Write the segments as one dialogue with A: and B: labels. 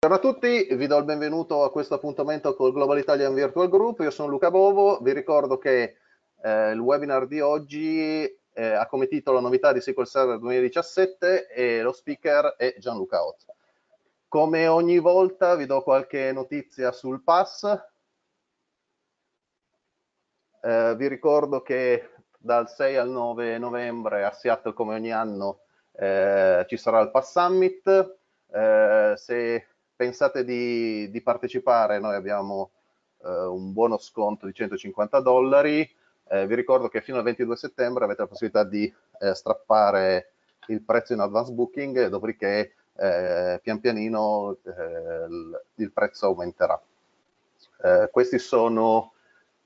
A: Ciao a tutti, vi do il benvenuto a questo appuntamento col Global Italian Virtual Group. Io sono Luca Bovo, vi ricordo che eh, il webinar di oggi eh, ha come titolo Novità di SQL Server 2017 e lo speaker è Gianluca Ott. Come ogni volta vi do qualche notizia sul pass. Eh, vi ricordo che dal 6 al 9 novembre a Seattle come ogni anno eh, ci sarà il Pass Summit. Eh, se pensate di, di partecipare, noi abbiamo eh, un buono sconto di 150 dollari. Eh, vi ricordo che fino al 22 settembre avete la possibilità di eh, strappare il prezzo in advance booking, dopodiché eh, pian pianino il, eh, il, prezzo aumenterà. Eh, questi sono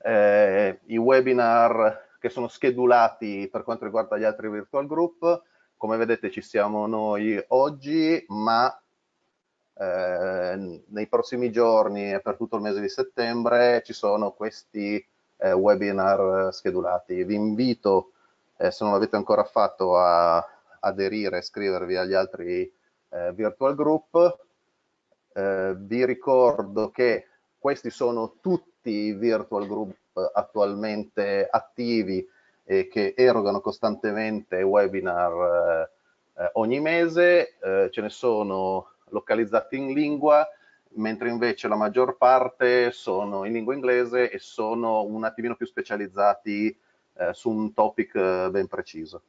A: i webinar che sono schedulati per quanto riguarda gli altri virtual group. Come vedete ci siamo noi oggi, ma Ehm, nei prossimi giorni e per tutto il mese di settembre ci sono questi eh, webinar schedulati. Vi invito, eh, se non l'avete ancora fatto, a aderire e iscrivervi agli altri eh, virtual group. Eh, vi ricordo che questi sono tutti i virtual group attualmente attivi e che erogano costantemente webinar eh, ogni mese, ce ne sono localizzati in lingua, mentre invece la maggior parte sono in lingua inglese e sono un attimino più specializzati eh, su un topic eh, ben preciso.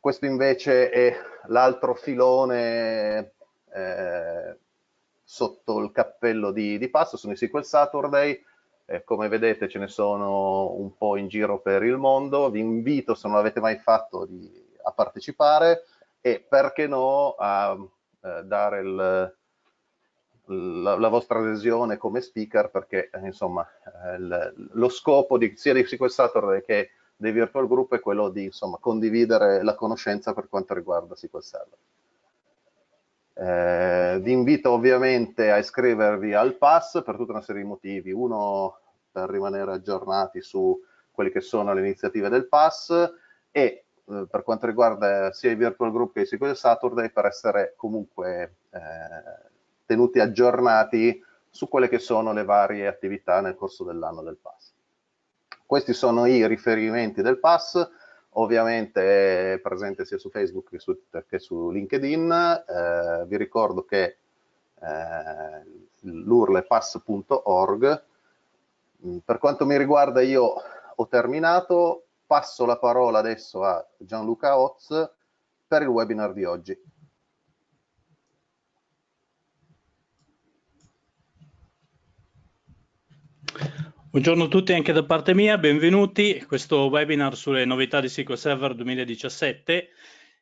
A: Questo invece è l'altro filone eh, sotto il cappello di, di Passo, sono i SQL Saturday, eh, come vedete ce ne sono un po' in giro per il mondo, vi invito se non l'avete mai fatto di, a partecipare e perché no a eh, dare il, la, la, vostra adesione come speaker perché eh, insomma eh, il, lo scopo di, sia di SQL che dei virtual group è quello di insomma, condividere la conoscenza per quanto riguarda SQL Server. Eh, vi invito ovviamente a iscrivervi al pass per tutta una serie di motivi. Uno, per rimanere aggiornati su quelle che sono le iniziative del pass e eh, per quanto riguarda sia i virtual group che i SQL Saturday per essere comunque eh, tenuti aggiornati su quelle che sono le varie attività nel corso dell'anno del pass. Questi sono i riferimenti del pass, ovviamente è presente sia su Facebook che su, che su LinkedIn, eh, vi ricordo che eh, l'URL è pass.org, mm, per quanto mi riguarda io ho terminato, passo la parola adesso a Gianluca Oz per il webinar di oggi.
B: Buongiorno a tutti anche da parte mia, benvenuti a questo webinar sulle novità di SQL Server 2017.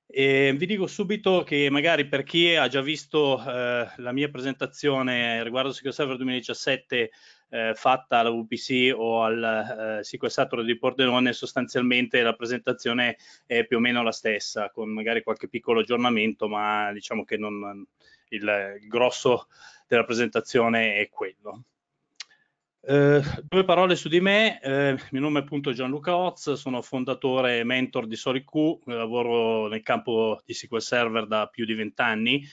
B: E vi dico subito che magari per chi ha già visto eh, la mia presentazione riguardo SQL Server 2017 eh, fatta alla VPC o al eh, sequestratore di Pordenone, sostanzialmente la presentazione è più o meno la stessa, con magari qualche piccolo aggiornamento, ma diciamo che non, il, il grosso della presentazione è quello. Eh, due parole su di me, eh, il mio nome è appunto Gianluca Oz, sono fondatore e mentor di SoriQ, lavoro nel campo di SQL Server da più di vent'anni,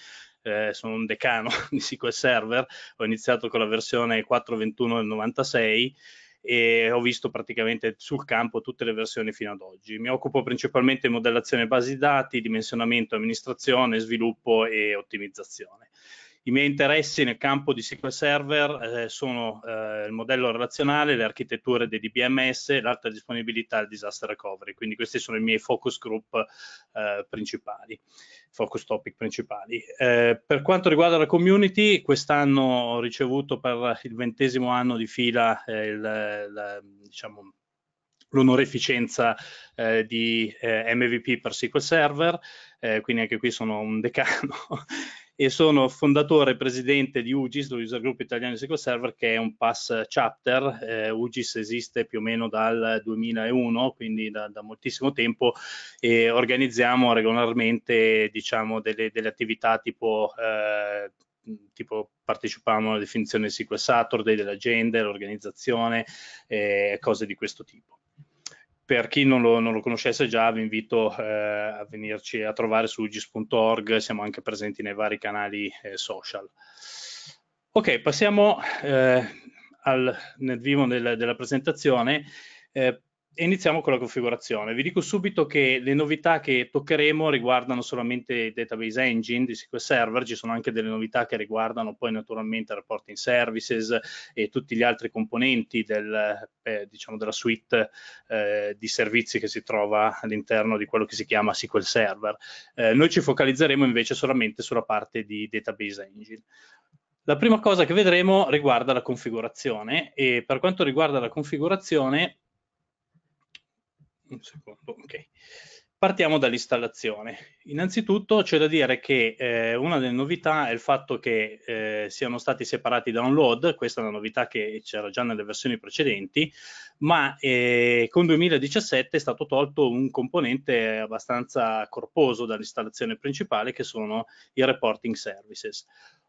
B: eh, sono un decano di SQL Server, ho iniziato con la versione 4.21 del 96 e ho visto praticamente sul campo tutte le versioni fino ad oggi. Mi occupo principalmente di modellazione basi dati, dimensionamento, amministrazione, sviluppo e ottimizzazione. I miei interessi nel campo di SQL Server eh, sono eh, il modello relazionale, le architetture dei DBMS, l'alta disponibilità e il disaster recovery, quindi questi sono i miei focus group eh, principali, focus topic principali. Eh, per quanto riguarda la community, quest'anno ho ricevuto per il ventesimo anno di fila eh, il, il, diciamo, l'onoreficenza eh, di eh, MVP per SQL Server, eh, quindi anche qui sono un decano, e sono fondatore e presidente di UGIS, lo User Group Italiano di SQL Server, che è un pass chapter. Eh, UGIS esiste più o meno dal 2001, quindi da, da moltissimo tempo, e organizziamo regolarmente diciamo, delle, delle, attività tipo eh, tipo partecipiamo alla definizione di SQL Saturday, dell'agenda, dell'organizzazione, eh, cose di questo tipo per chi non lo, non lo, conoscesse già vi invito eh, a venirci a trovare su gis.org, siamo anche presenti nei vari canali eh, social. Ok, passiamo eh, al, nel vivo del, della presentazione. Eh, iniziamo con la configurazione. Vi dico subito che le novità che toccheremo riguardano solamente il database engine di SQL Server, ci sono anche delle novità che riguardano poi naturalmente reporting services e tutti gli altri componenti del, eh, diciamo della suite eh, di servizi che si trova all'interno di quello che si chiama SQL Server. Eh, noi ci focalizzeremo invece solamente sulla parte di database engine. La prima cosa che vedremo riguarda la configurazione e per quanto riguarda la configurazione un secondo, ok. Partiamo dall'installazione. Innanzitutto c'è da dire che eh, una delle novità è il fatto che eh, siano stati separati i download, questa è una novità che c'era già nelle versioni precedenti, ma eh, con 2017 è stato tolto un componente abbastanza corposo dall'installazione principale che sono i reporting services.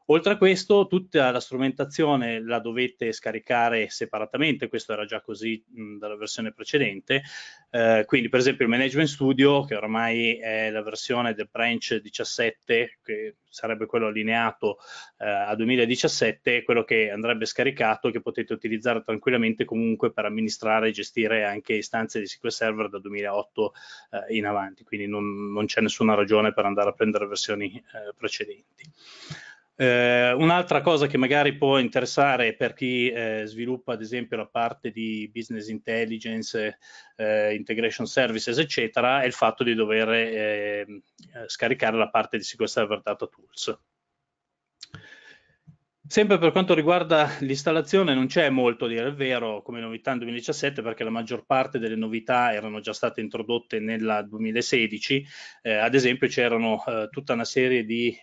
B: Oltre a questo, tutta la strumentazione la dovete scaricare separatamente, questo era già così mh, dalla versione precedente, eh, quindi per esempio il Management Studio, che ormai è la versione del branch 17, che sarebbe quello allineato eh, a 2017, quello che andrebbe scaricato e che potete utilizzare tranquillamente comunque per amministrare e gestire anche istanze di SQL Server da 2008 eh, in avanti, quindi non, non c'è nessuna ragione per andare a prendere versioni eh, precedenti. Eh, un'altra cosa che magari può interessare per chi eh, sviluppa ad esempio la parte di business intelligence, eh, integration services eccetera è il fatto di dover eh, scaricare la parte di SQL Server Data Tools. Sempre per quanto riguarda l'installazione non c'è molto a dire il vero come novità nel 2017 perché la maggior parte delle novità erano già state introdotte nel 2016, eh, ad esempio c'erano eh, tutta una serie di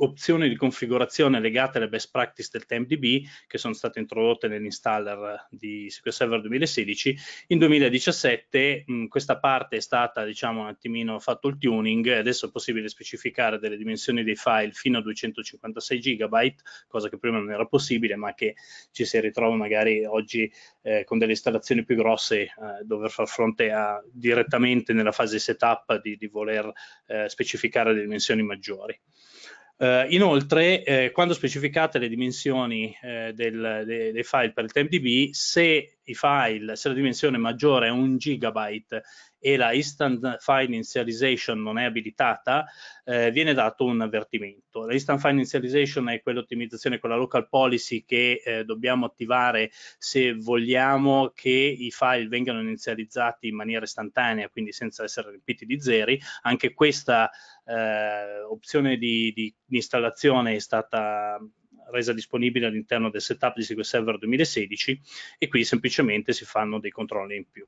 B: opzioni di configurazione legate alle best practice del TempDB che sono state introdotte nell'installer di SQL Server 2016. In 2017 mh, questa parte è stata, diciamo, un attimino fatto il tuning, adesso è possibile specificare delle dimensioni dei file fino a 256 GB, cosa che prima non era possibile, ma che ci si ritrova magari oggi eh, con delle installazioni più grosse eh, dover far fronte a, direttamente nella fase setup di, di voler eh, specificare delle dimensioni maggiori. Eh, inoltre, eh, quando specificate le dimensioni eh, del, de, dei file per il TempDB, se, file, se la dimensione maggiore è un gigabyte e la instant initialization non è abilitata, eh, viene dato un avvertimento. La instant initialization è quell'ottimizzazione, quella local policy che eh, dobbiamo attivare se vogliamo che i file vengano inizializzati in maniera istantanea, quindi senza essere riempiti di zeri. Anche questa eh, opzione di, di installazione è stata resa disponibile all'interno del setup di SQL Server 2016 e qui semplicemente si fanno dei controlli in più.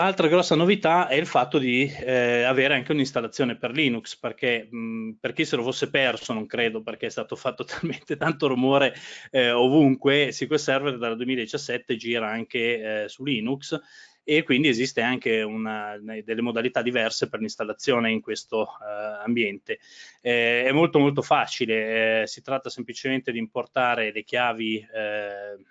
B: Altra grossa novità è il fatto di eh, avere anche un'installazione per Linux, perché mh, mm, per chi se lo fosse perso, non credo, perché è stato fatto talmente tanto rumore eh, ovunque, SQL Server dal 2017 gira anche eh, su Linux e quindi esiste anche una, delle modalità diverse per l'installazione in questo uh, ambiente. Eh, è molto molto facile, eh, si tratta semplicemente di importare le chiavi eh,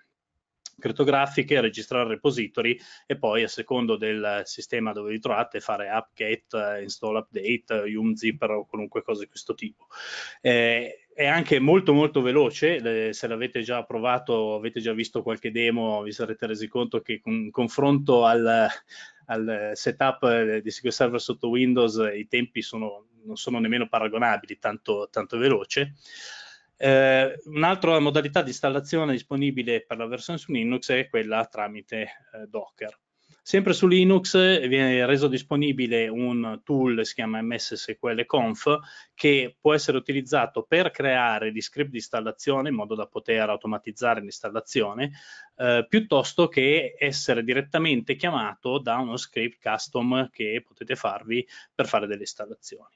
B: crittografiche, registrare repository e poi a secondo del sistema dove vi trovate fare apt-get, eh, install update, eh, umzipper o qualunque cosa di questo tipo. Eh, è anche molto molto veloce, se l'avete già provato, avete già visto qualche demo, vi sarete resi conto che in confronto al, al setup eh, di SQL Server sotto Windows i tempi sono, non sono nemmeno paragonabili, tanto, tanto veloce. Eh, un'altra modalità di installazione disponibile per la versione su Linux è quella tramite eh, Docker. Sempre su Linux eh, viene reso disponibile un tool, che si chiama MSSQLConf, che può essere utilizzato per creare gli script di installazione in modo da poter automatizzare l'installazione, eh, piuttosto che essere direttamente chiamato da uno script custom che potete farvi per fare delle installazioni.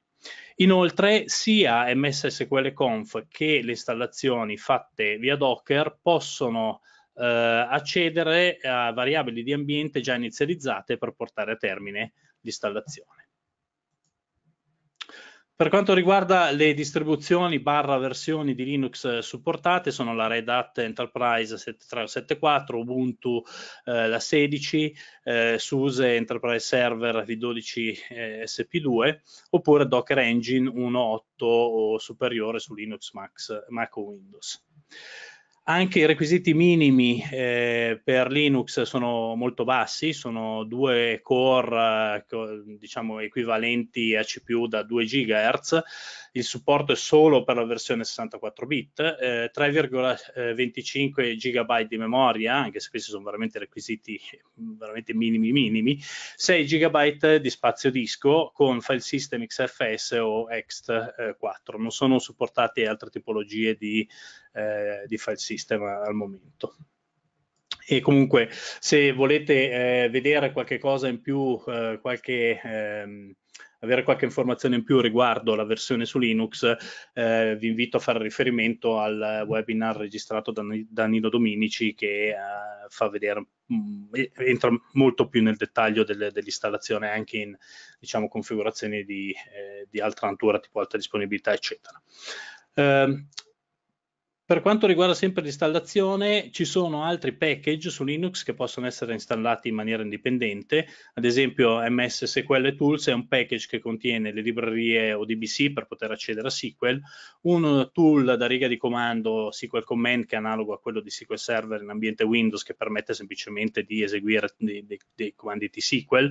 B: Inoltre sia MSSQL Conf che le installazioni fatte via Docker possono eh, accedere a variabili di ambiente già inizializzate per portare a termine l'installazione. Per quanto riguarda le distribuzioni barra versioni di Linux eh, supportate, sono la Red Hat Enterprise 7374, Ubuntu eh, la 16, eh, SUSE Enterprise Server V12 eh, SP2, oppure Docker Engine 1.8 o superiore su Linux Max, Mac o Windows. Anche i requisiti minimi eh, per Linux sono molto bassi, sono due core eh, diciamo equivalenti a CPU da 2 GHz il supporto è solo per la versione 64 bit, eh, 3,25 eh, GB di memoria, anche se questi sono veramente requisiti mm, veramente minimi minimi, 6 GB di spazio disco con file system XFS o ext4, eh, non sono supportate altre tipologie di, eh, di file system al momento e comunque se volete eh, vedere qualche cosa in più, eh, qualche ehm, avere qualche informazione in più riguardo la versione su Linux, eh, vi invito a fare riferimento al webinar registrato da Nino Dominici che eh, fa vedere, mh, mm, entra molto più nel dettaglio delle, dell'installazione anche in diciamo, configurazioni di, eh, di altra natura tipo alta disponibilità eccetera. Eh, per quanto riguarda sempre l'installazione, ci sono altri package su Linux che possono essere installati in maniera indipendente, ad esempio MS SQL Tools è un package che contiene le librerie ODBC per poter accedere a SQL, un tool da riga di comando SQL Command che è analogo a quello di SQL Server in ambiente Windows che permette semplicemente di eseguire dei, dei, dei comandi di sql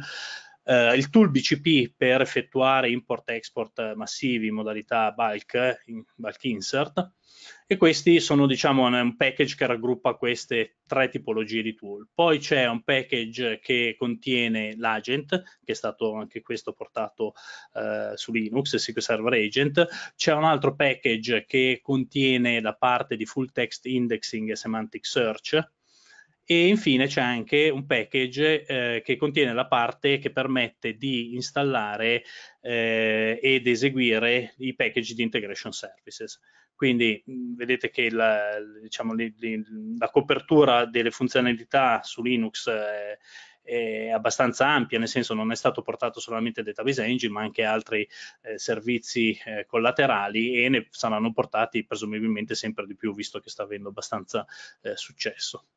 B: Uh, eh, il tool BCP per effettuare import-export massivi in modalità bulk, in bulk insert, e questi sono diciamo un package che raggruppa queste tre tipologie di tool. Poi c'è un package che contiene l'agent, che è stato anche questo portato eh, su Linux, SQL Server Agent. C'è un altro package che contiene la parte di full text indexing e semantic search, e infine c'è anche un package eh, che contiene la parte che permette di installare eh, ed eseguire i package di integration services. Quindi vedete che la, diciamo, li, li, la, copertura delle funzionalità su Linux eh, è abbastanza ampia, nel senso non è stato portato solamente Database Engine, ma anche altri eh, servizi eh, collaterali e ne saranno portati presumibilmente sempre di più, visto che sta avendo abbastanza eh, successo.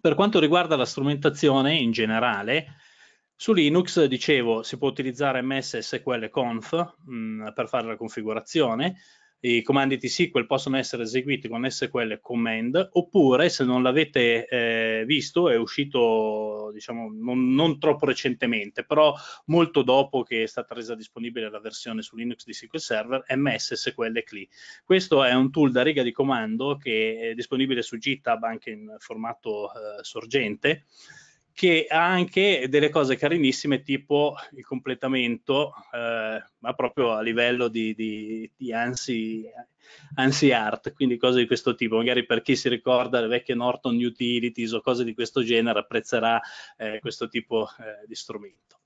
B: Per quanto riguarda la strumentazione in generale, su Linux, dicevo, si può utilizzare MS SQL Conf mh, mm, per fare la configurazione, i comandi di SQL possono essere eseguiti con SQL command oppure se non l'avete eh, visto è uscito diciamo non, non, troppo recentemente però molto dopo che è stata resa disponibile la versione su Linux di SQL Server MS SQL CLI questo è un tool da riga di comando che è disponibile su GitHub anche in formato eh, sorgente che ha anche delle cose carinissime tipo il completamento, eh, ma proprio a livello di, di, di ANSI, ANSI, Art, quindi cose di questo tipo. Magari per chi si ricorda le vecchie Norton Utilities o cose di questo genere apprezzerà eh, questo tipo eh, di strumento.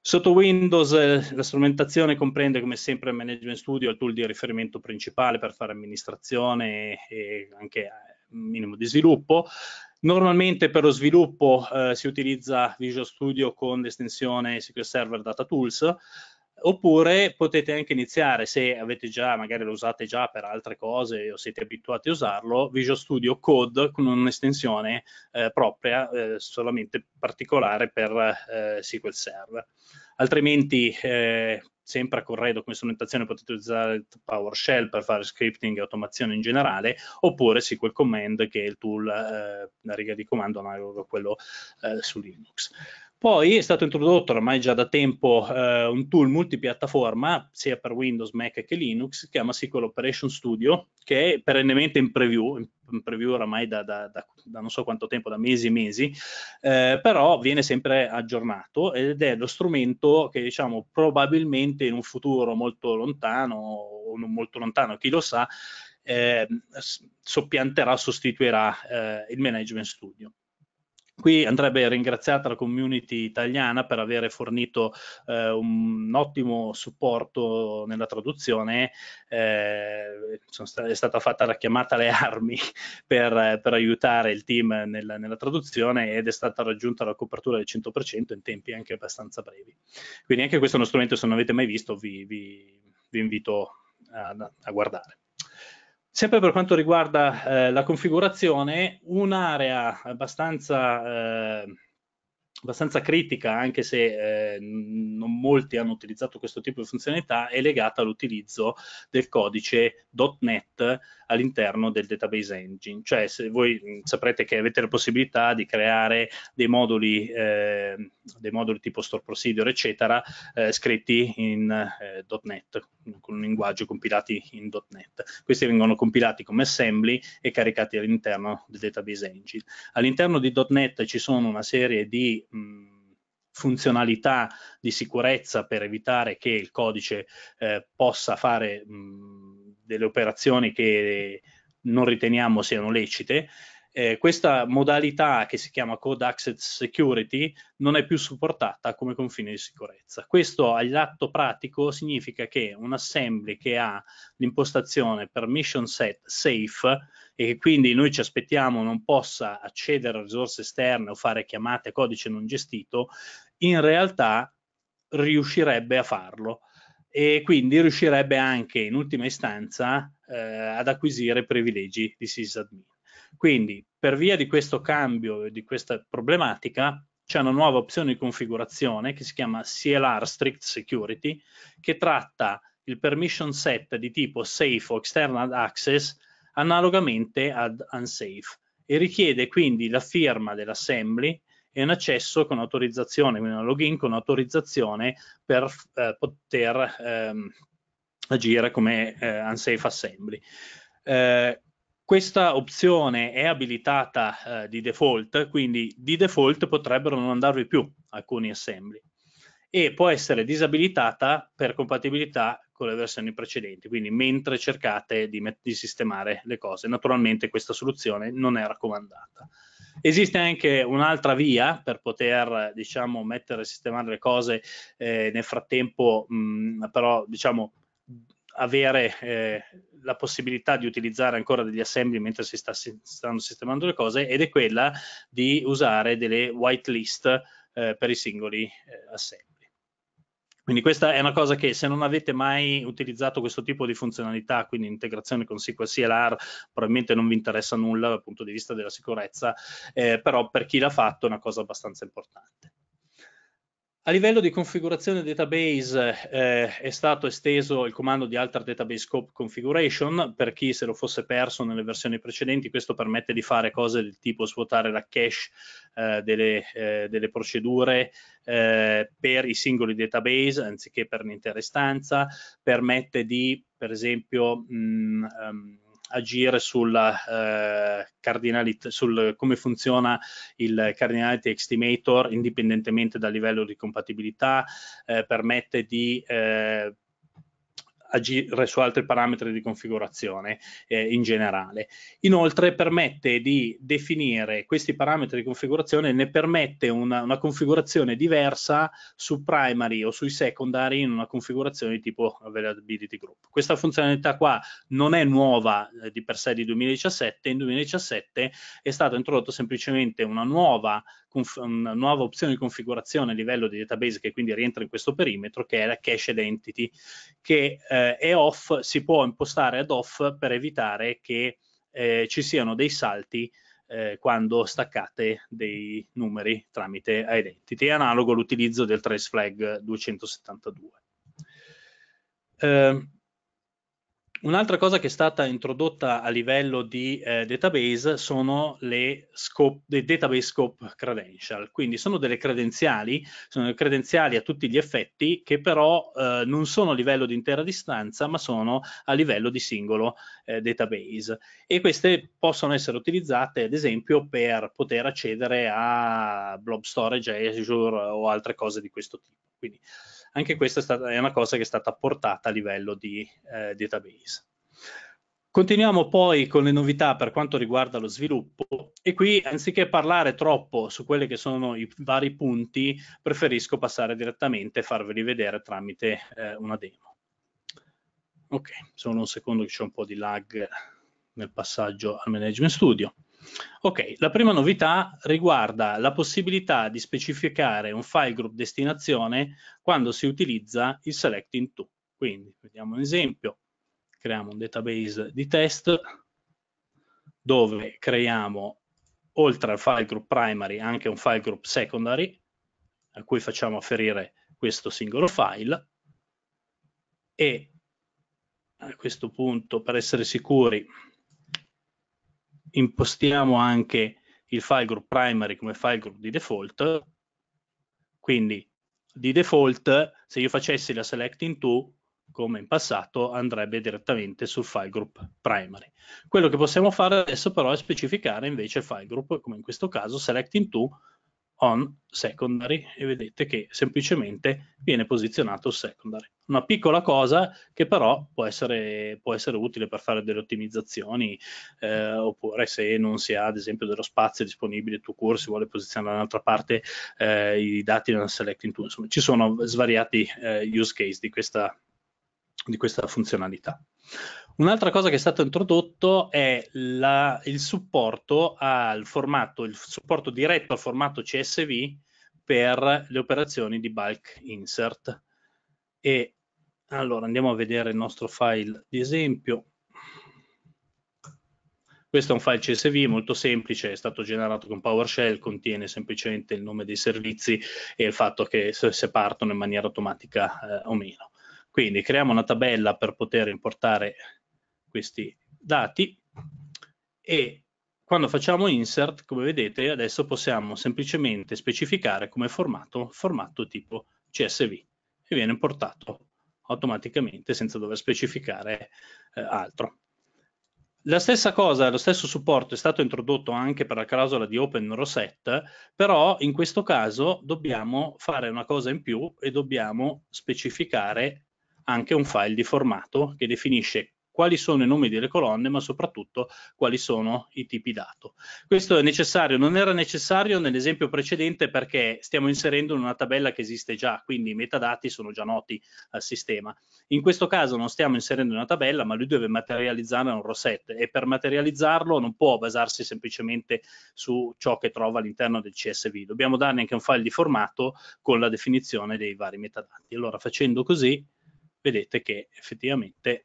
B: Sotto Windows eh, la strumentazione comprende come sempre il Management Studio, il tool di riferimento principale per fare amministrazione e anche eh, minimo di sviluppo, Normalmente per lo sviluppo eh, si utilizza Visual Studio con l'estensione SQL Server Data Tools, oppure potete anche iniziare se avete già, magari lo usate già per altre cose o siete abituati a usarlo, Visual Studio Code con un'estensione eh, propria, eh, solamente particolare per eh, SQL Server. Altrimenti eh, sempre a corredo come strumentazione potete usare PowerShell per fare scripting e automazione in generale, oppure SQL Command che è il tool, eh, la riga di comando analogo a quello eh, su Linux. Poi è stato introdotto ormai già da tempo eh, un tool multipiattaforma, sia per Windows, Mac che Linux, che si chiama SQL Operation Studio, che è perennemente in preview, in preview oramai da, da, da, da non so quanto tempo, da mesi e mesi, eh, però viene sempre aggiornato ed è lo strumento che diciamo probabilmente in un futuro molto lontano, o non molto lontano, chi lo sa, eh, soppianterà, sostituirà eh, il Management Studio. Qui andrebbe ringraziata la community italiana per aver fornito eh, un, un ottimo supporto nella traduzione, eh, sta- è stata fatta la chiamata alle armi per, per aiutare il team nel, nella traduzione ed è stata raggiunta la copertura del 100% in tempi anche abbastanza brevi. Quindi anche questo è uno strumento, se non avete mai visto, vi, vi, vi invito a, a guardare. Sempre per quanto riguarda eh, la configurazione, un'area abbastanza, eh, abbastanza, critica, anche se eh, non molti hanno utilizzato questo tipo di funzionalità, è legata all'utilizzo del codice .NET all'interno del database engine. Cioè, se voi saprete che avete la possibilità di creare dei moduli, eh, dei moduli tipo store procedure, eccetera, eh, scritti in eh, .NET, con un linguaggio compilati in .NET. Questi vengono compilati come assembly e caricati all'interno del database engine. All'interno di .NET ci sono una serie di... Mh, funzionalità di sicurezza per evitare che il codice eh, possa fare mh, delle operazioni che non riteniamo siano lecite, eh, questa modalità che si chiama Code Access Security non è più supportata come confine di sicurezza. Questo all'atto pratico significa che un assembly che ha l'impostazione permission set safe e che quindi noi ci aspettiamo non possa accedere a risorse esterne o fare chiamate a codice non gestito, in realtà riuscirebbe a farlo e quindi riuscirebbe anche in ultima istanza eh, ad acquisire privilegi di sysadmin. Quindi per via di questo cambio e di questa problematica c'è una nuova opzione di configurazione che si chiama CLR Strict Security che tratta il permission set di tipo safe o external access analogamente ad unsafe e richiede quindi la firma dell'assembly e un accesso con autorizzazione, quindi un login con autorizzazione per eh, poter ehm, agire come eh, unsafe assembly. Eh, questa opzione è abilitata eh, di default, quindi di default potrebbero non andarvi più alcuni assembly e può essere disabilitata per compatibilità con le versioni precedenti, quindi mentre cercate di, di sistemare le cose. Naturalmente questa soluzione non è raccomandata. Esiste anche un'altra via per poter, diciamo, mettere e sistemare le cose eh, nel frattempo, mh, però, diciamo, avere eh, la possibilità di utilizzare ancora degli assembly mentre si, sta, si stanno sistemando le cose ed è quella di usare delle whitelist eh, per i singoli eh, assembly. Quindi questa è una cosa che se non avete mai utilizzato questo tipo di funzionalità, quindi integrazione con SQL CLR, probabilmente non vi interessa nulla dal punto di vista della sicurezza, eh, però per chi l'ha fatto è una cosa abbastanza importante. A livello di configurazione database eh, è stato esteso il comando di Alter Database Scope Configuration, per chi se lo fosse perso nelle versioni precedenti, questo permette di fare cose del tipo svuotare la cache eh, delle, eh, delle, procedure eh, per i singoli database anziché per l'intera istanza, permette di per esempio mh, um, ehm, agire sulla, eh, sul come funziona il Cardinality Estimator indipendentemente dal livello di compatibilità, eh, permette di eh, agire su altri parametri di configurazione eh, in generale. Inoltre permette di definire questi parametri di configurazione, ne permette una, una configurazione diversa su primary o sui secondary in una configurazione di tipo availability group. Questa funzionalità qua non è nuova eh, di per sé di 2017, in 2017 è stata introdotta semplicemente una nuova una nuova opzione di configurazione a livello di database che quindi rientra in questo perimetro, che è la cache identity che eh, è off, si può impostare ad off per evitare che eh, ci siano dei salti eh, quando staccate dei numeri tramite identity, è analogo all'utilizzo del trace flag 272. Eh, Un'altra cosa che è stata introdotta a livello di eh, database sono le, scope, le database scope credential, quindi sono delle credenziali, sono delle credenziali a tutti gli effetti che però eh, non sono a livello di intera distanza ma sono a livello di singolo eh, database e queste possono essere utilizzate ad esempio per poter accedere a blob storage, Azure o altre cose di questo tipo. Quindi, anche questa è, stata, è una cosa che è stata portata a livello di eh, database. Continuiamo poi con le novità per quanto riguarda lo sviluppo e qui anziché parlare troppo su quelli che sono i vari punti, preferisco passare direttamente e farveli vedere tramite eh, una demo. Ok, solo un secondo che c'è un po' di lag nel passaggio al Management Studio. Ok, la prima novità riguarda la possibilità di specificare un file group destinazione quando si utilizza il select into. Quindi, vediamo un esempio, creiamo un database di test dove creiamo oltre al file group primary anche un file group secondary a cui facciamo afferire questo singolo file e a questo punto per essere sicuri impostiamo anche il file group primary come file group di default, quindi di default se io facessi la select in to come in passato andrebbe direttamente sul file group primary. Quello che possiamo fare adesso però è specificare invece il file group, come in questo caso select in to on secondary e vedete che semplicemente viene posizionato secondary. Una piccola cosa che però può essere, può essere utile per fare delle ottimizzazioni eh, oppure se non si ha ad esempio dello spazio disponibile tu corso si vuole posizionare da un'altra parte eh, i dati nella selecting tool, insomma ci sono svariati eh, use case di questa, di questa funzionalità. Un'altra cosa che è stato introdotto è la, il supporto al formato, il supporto diretto al formato CSV per le operazioni di bulk insert. E allora andiamo a vedere il nostro file di esempio. Questo è un file CSV molto semplice, è stato generato con PowerShell, contiene semplicemente il nome dei servizi e il fatto che se partono in maniera automatica eh, o meno. Quindi creiamo una tabella per poter importare questi dati e quando facciamo insert, come vedete, adesso possiamo semplicemente specificare come formato, formato tipo CSV e viene importato automaticamente senza dover specificare eh, altro. La stessa cosa, lo stesso supporto è stato introdotto anche per la clausola di Open Rosette, però in questo caso dobbiamo fare una cosa in più e dobbiamo specificare anche un file di formato che definisce quali sono i nomi delle colonne, ma soprattutto quali sono i tipi dato. Questo è necessario, non era necessario nell'esempio precedente perché stiamo inserendo in una tabella che esiste già, quindi i metadati sono già noti al sistema. In questo caso non stiamo inserendo una tabella, ma lui deve materializzare un row e per materializzarlo non può basarsi semplicemente su ciò che trova all'interno del CSV. Dobbiamo darne anche un file di formato con la definizione dei vari metadati. Allora facendo così vedete che effettivamente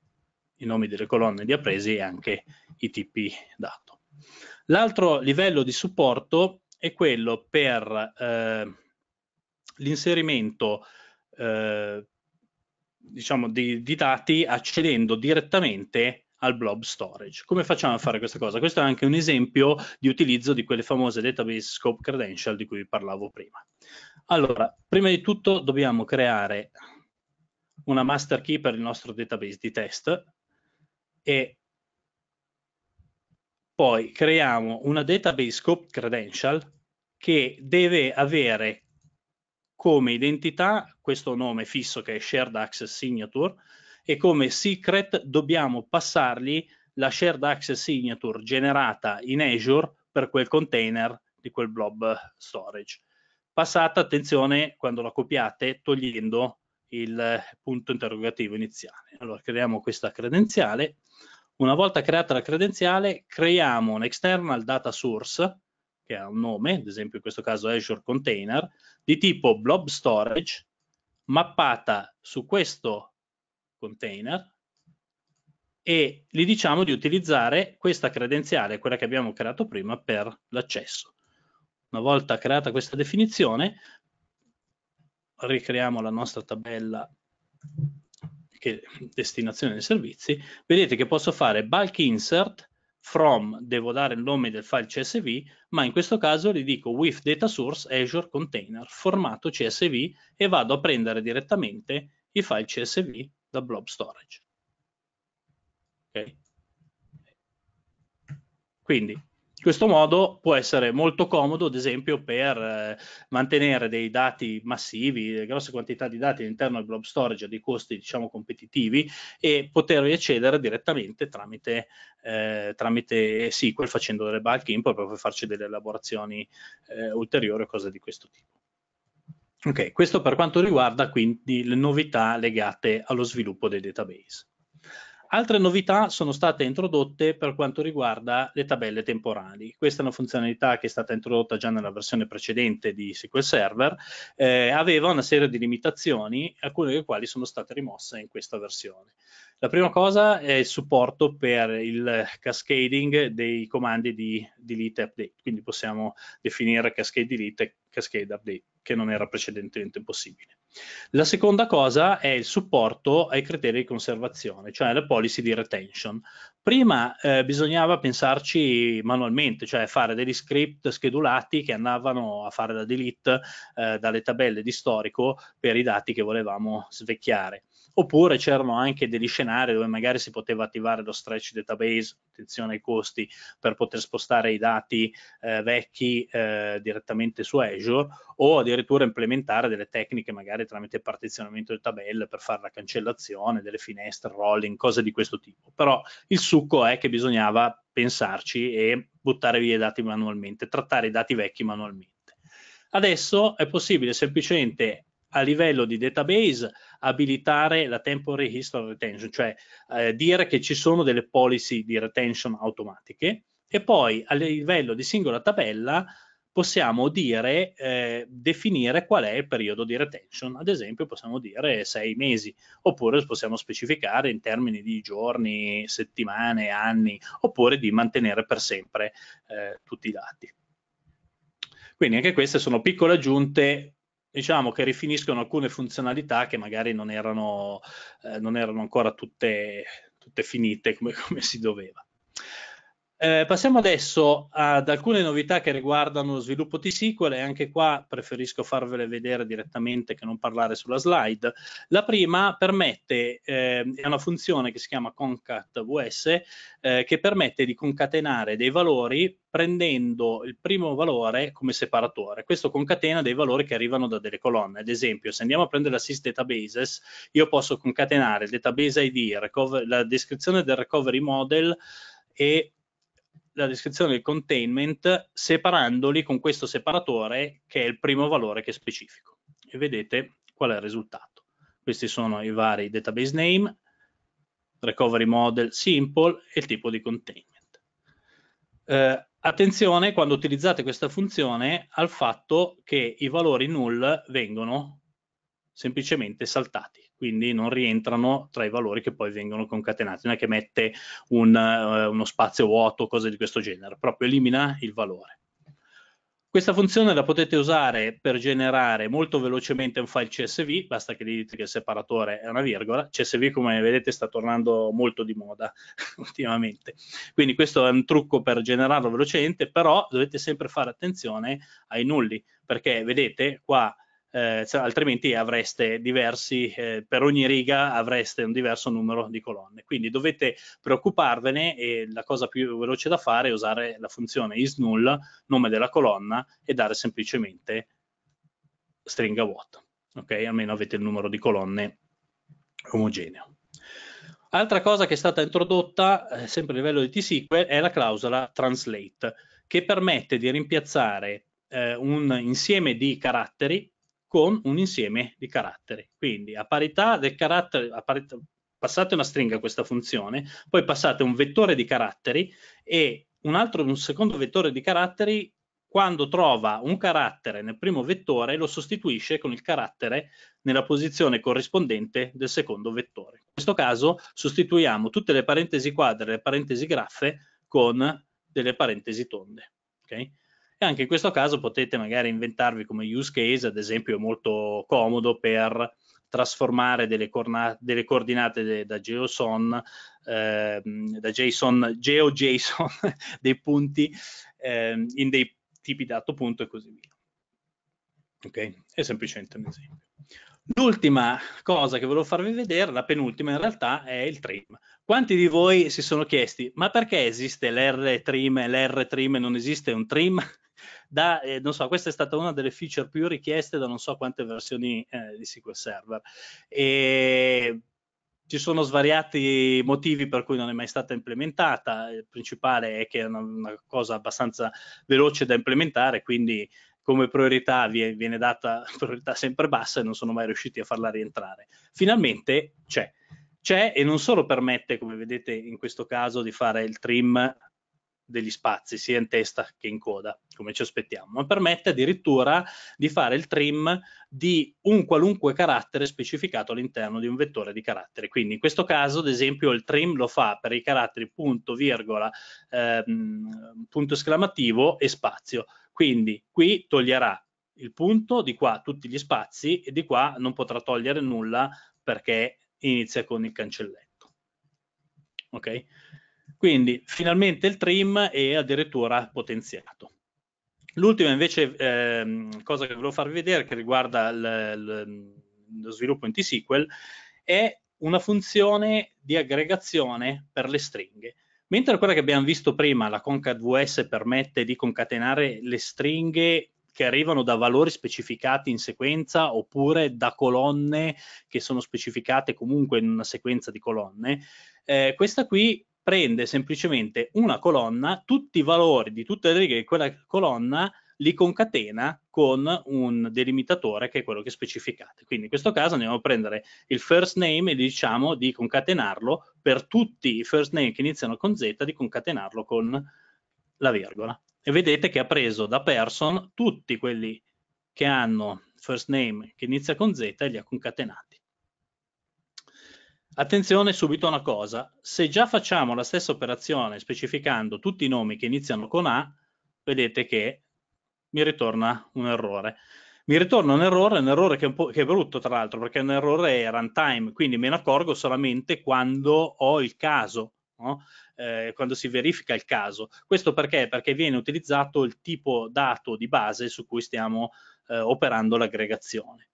B: i nomi delle colonne di appresi e anche i tipi dato. L'altro livello di supporto è quello per eh, l'inserimento eh, diciamo di, di, dati accedendo direttamente al blob storage. Come facciamo a fare questa cosa? Questo è anche un esempio di utilizzo di quelle famose database scope credential di cui vi parlavo prima. Allora, prima di tutto dobbiamo creare una master key per il nostro database di test e poi creiamo una database scope credential che deve avere come identità questo nome fisso che è shared access signature e come secret dobbiamo passargli la shared access signature generata in Azure per quel container di quel blob storage. Passata attenzione quando la copiate togliendo il punto interrogativo iniziale. Allora creiamo questa credenziale una volta creata la credenziale, creiamo un external data source, che ha un nome, ad esempio in questo caso Azure Container, di tipo blob storage, mappata su questo container e gli diciamo di utilizzare questa credenziale, quella che abbiamo creato prima, per l'accesso. Una volta creata questa definizione, ricreiamo la nostra tabella che destinazione dei servizi, vedete che posso fare bulk insert from, devo dare il nome del file CSV, ma in questo caso gli dico with data source Azure container formato CSV e vado a prendere direttamente i file CSV da blob storage. Okay. Quindi questo modo può essere molto comodo, ad esempio, per eh, mantenere dei dati massivi, grosse quantità di dati all'interno del blob storage a dei costi, diciamo, competitivi e poterli accedere direttamente tramite, eh, tramite SQL facendo delle bulk import per farci delle elaborazioni eh, ulteriori o cose di questo tipo. Ok, questo per quanto riguarda quindi le novità legate allo sviluppo dei database. Altre novità sono state introdotte per quanto riguarda le tabelle temporali. Questa è una funzionalità che è stata introdotta già nella versione precedente di SQL Server, eh, aveva una serie di limitazioni, alcune delle quali sono state rimosse in questa versione. La prima cosa è il supporto per il cascading dei comandi di delete e update, quindi possiamo definire cascade delete e cascade update, che non era precedentemente possibile. La seconda cosa è il supporto ai criteri di conservazione, cioè alle policy di retention. Prima eh, bisognava pensarci manualmente, cioè fare degli script schedulati che andavano a fare la delete eh, dalle tabelle di storico per i dati che volevamo svecchiare oppure c'erano anche degli scenari dove magari si poteva attivare lo stretch database, attenzione ai costi, per poter spostare i dati eh, vecchi eh, direttamente su Azure o addirittura implementare delle tecniche magari tramite partizionamento di tabelle per fare la cancellazione delle finestre, rolling, cose di questo tipo. Però il succo è che bisognava pensarci e buttare via i dati manualmente, trattare i dati vecchi manualmente. Adesso è possibile semplicemente a livello di database abilitare la temporary history retention, cioè eh, dire che ci sono delle policy di retention automatiche e poi a livello di singola tabella possiamo dire, eh, definire qual è il periodo di retention, ad esempio possiamo dire sei mesi, oppure possiamo specificare in termini di giorni, settimane, anni, oppure di mantenere per sempre eh, tutti i dati. Quindi anche queste sono piccole aggiunte diciamo che rifiniscono alcune funzionalità che magari non erano, eh, non erano ancora tutte, tutte finite come, come si doveva. Eh, passiamo adesso ad alcune novità che riguardano lo sviluppo di SQL e anche qua preferisco farvele vedere direttamente che non parlare sulla slide. La prima permette, eh, è una funzione che si chiama concatvs eh, che permette di concatenare dei valori prendendo il primo valore come separatore. Questo concatena dei valori che arrivano da delle colonne. Ad esempio, se andiamo a prendere la sys databases, io posso concatenare il database ID, la descrizione del recovery model e la descrizione del containment separandoli con questo separatore che è il primo valore che specifico. E vedete qual è il risultato. Questi sono i vari database name, recovery model simple e il tipo di containment. Eh, attenzione quando utilizzate questa funzione al fatto che i valori null vengono semplicemente saltati, quindi non rientrano tra i valori che poi vengono concatenati, non è che mette un, uh, uno spazio vuoto, o cose di questo genere, proprio elimina il valore. Questa funzione la potete usare per generare molto velocemente un file CSV, basta che gli dite che il separatore è una virgola. CSV, come vedete, sta tornando molto di moda ultimamente. Quindi questo è un trucco per generarlo velocemente, però dovete sempre fare attenzione ai nulli, perché vedete qua eh, cioè, altrimenti avreste diversi, eh, per ogni riga avreste un diverso numero di colonne. Quindi dovete preoccuparvene e la cosa più veloce da fare è usare la funzione isNull, nome della colonna, e dare semplicemente stringa vuoto. Ok, almeno avete il numero di colonne omogeneo. Altra cosa che è stata introdotta, eh, sempre a livello di T-SQL, è la clausola translate, che permette di rimpiazzare eh, un insieme di caratteri con un insieme di caratteri. Quindi a parità del carattere, parità, passate una stringa a questa funzione, poi passate un vettore di caratteri e un altro, un secondo vettore di caratteri quando trova un carattere nel primo vettore lo sostituisce con il carattere nella posizione corrispondente del secondo vettore. In questo caso sostituiamo tutte le parentesi quadre, e le parentesi graffe con delle parentesi tonde. Okay? Anche in questo caso potete magari inventarvi come use case, ad esempio, molto comodo per trasformare delle, corna- delle coordinate de- da GeoSON, eh, da JSON, GeoJSON, dei punti eh, in dei tipi dato punto e così via. Ok? È semplicemente un esempio. L'ultima cosa che volevo farvi vedere, la penultima in realtà, è il trim. Quanti di voi si sono chiesti, ma perché esiste l'R trim e l'R trim e non esiste un trim? da, eh, non so, questa è stata una delle feature più richieste da non so quante versioni eh, di SQL Server. E ci sono svariati motivi per cui non è mai stata implementata, il principale è che è una, una cosa abbastanza veloce da implementare, quindi come priorità viene data priorità sempre bassa e non sono mai riusciti a farla rientrare. Finalmente c'è. C'è e non solo permette, come vedete in questo caso, di fare il trim degli spazi sia in testa che in coda, come ci aspettiamo, ma permette addirittura di fare il trim di un qualunque carattere specificato all'interno di un vettore di carattere Quindi in questo caso, ad esempio, il trim lo fa per i caratteri punto, virgola, ehm, punto esclamativo e spazio. Quindi qui toglierà il punto, di qua tutti gli spazi e di qua non potrà togliere nulla perché inizia con il cancelletto. Ok? Quindi finalmente il trim è addirittura potenziato. L'ultima invece eh, cosa che volevo farvi vedere che riguarda il, lo sviluppo in T-SQL è una funzione di aggregazione per le stringhe. Mentre quella che abbiamo visto prima, la concatVS permette di concatenare le stringhe che arrivano da valori specificati in sequenza oppure da colonne che sono specificate comunque in una sequenza di colonne, eh, questa qui prende semplicemente una colonna, tutti i valori di tutte le righe di quella colonna li concatena con un delimitatore che è quello che specificate. Quindi in questo caso andiamo a prendere il first name e diciamo di concatenarlo per tutti i first name che iniziano con Z, di concatenarlo con la virgola. E vedete che ha preso da person tutti quelli che hanno first name che inizia con Z e li ha concatenati. Attenzione subito a una cosa, se già facciamo la stessa operazione specificando tutti i nomi che iniziano con A, vedete che mi ritorna un errore. Mi ritorna un errore, un errore che è, che è brutto tra l'altro, perché è un errore runtime, quindi me ne accorgo solamente quando ho il caso, no? eh, quando si verifica il caso. Questo perché? Perché viene utilizzato il tipo dato di base su cui stiamo eh, operando l'aggregazione.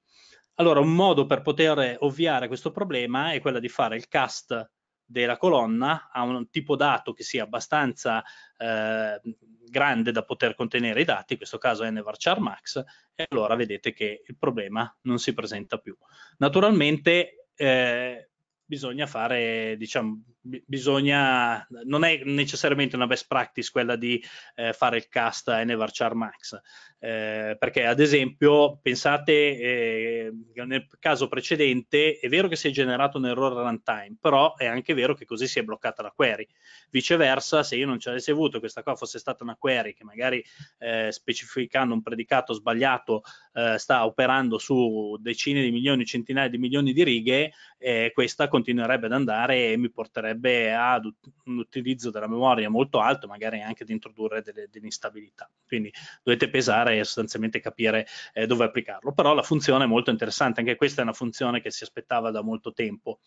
B: Allora, un modo per poter ovviare a questo problema è quello di fare il cast della colonna a un tipo dato che sia abbastanza eh, grande da poter contenere i dati, in questo caso è nvarchar max, e allora vedete che il problema non si presenta più. Naturalmente eh, bisogna fare, diciamo, bisogna, non è necessariamente una best practice quella di eh, fare il cast a Nevarchar Max, eh, perché ad esempio pensate eh, nel caso precedente è vero che si è generato un errore runtime, però è anche vero che così si è bloccata la query. Viceversa, se io non ci avessi avuto questa qua fosse stata una query che magari eh, specificando un predicato sbagliato eh, sta operando su decine di milioni, centinaia di milioni di righe, eh, questa continuerebbe ad andare e mi porterebbe porterebbe ad un utilizzo della memoria molto alto, magari anche ad introdurre delle, delle instabilità. Quindi dovete pesare e sostanzialmente capire eh, dove applicarlo. Però la funzione è molto interessante, anche questa è una funzione che si aspettava da molto tempo.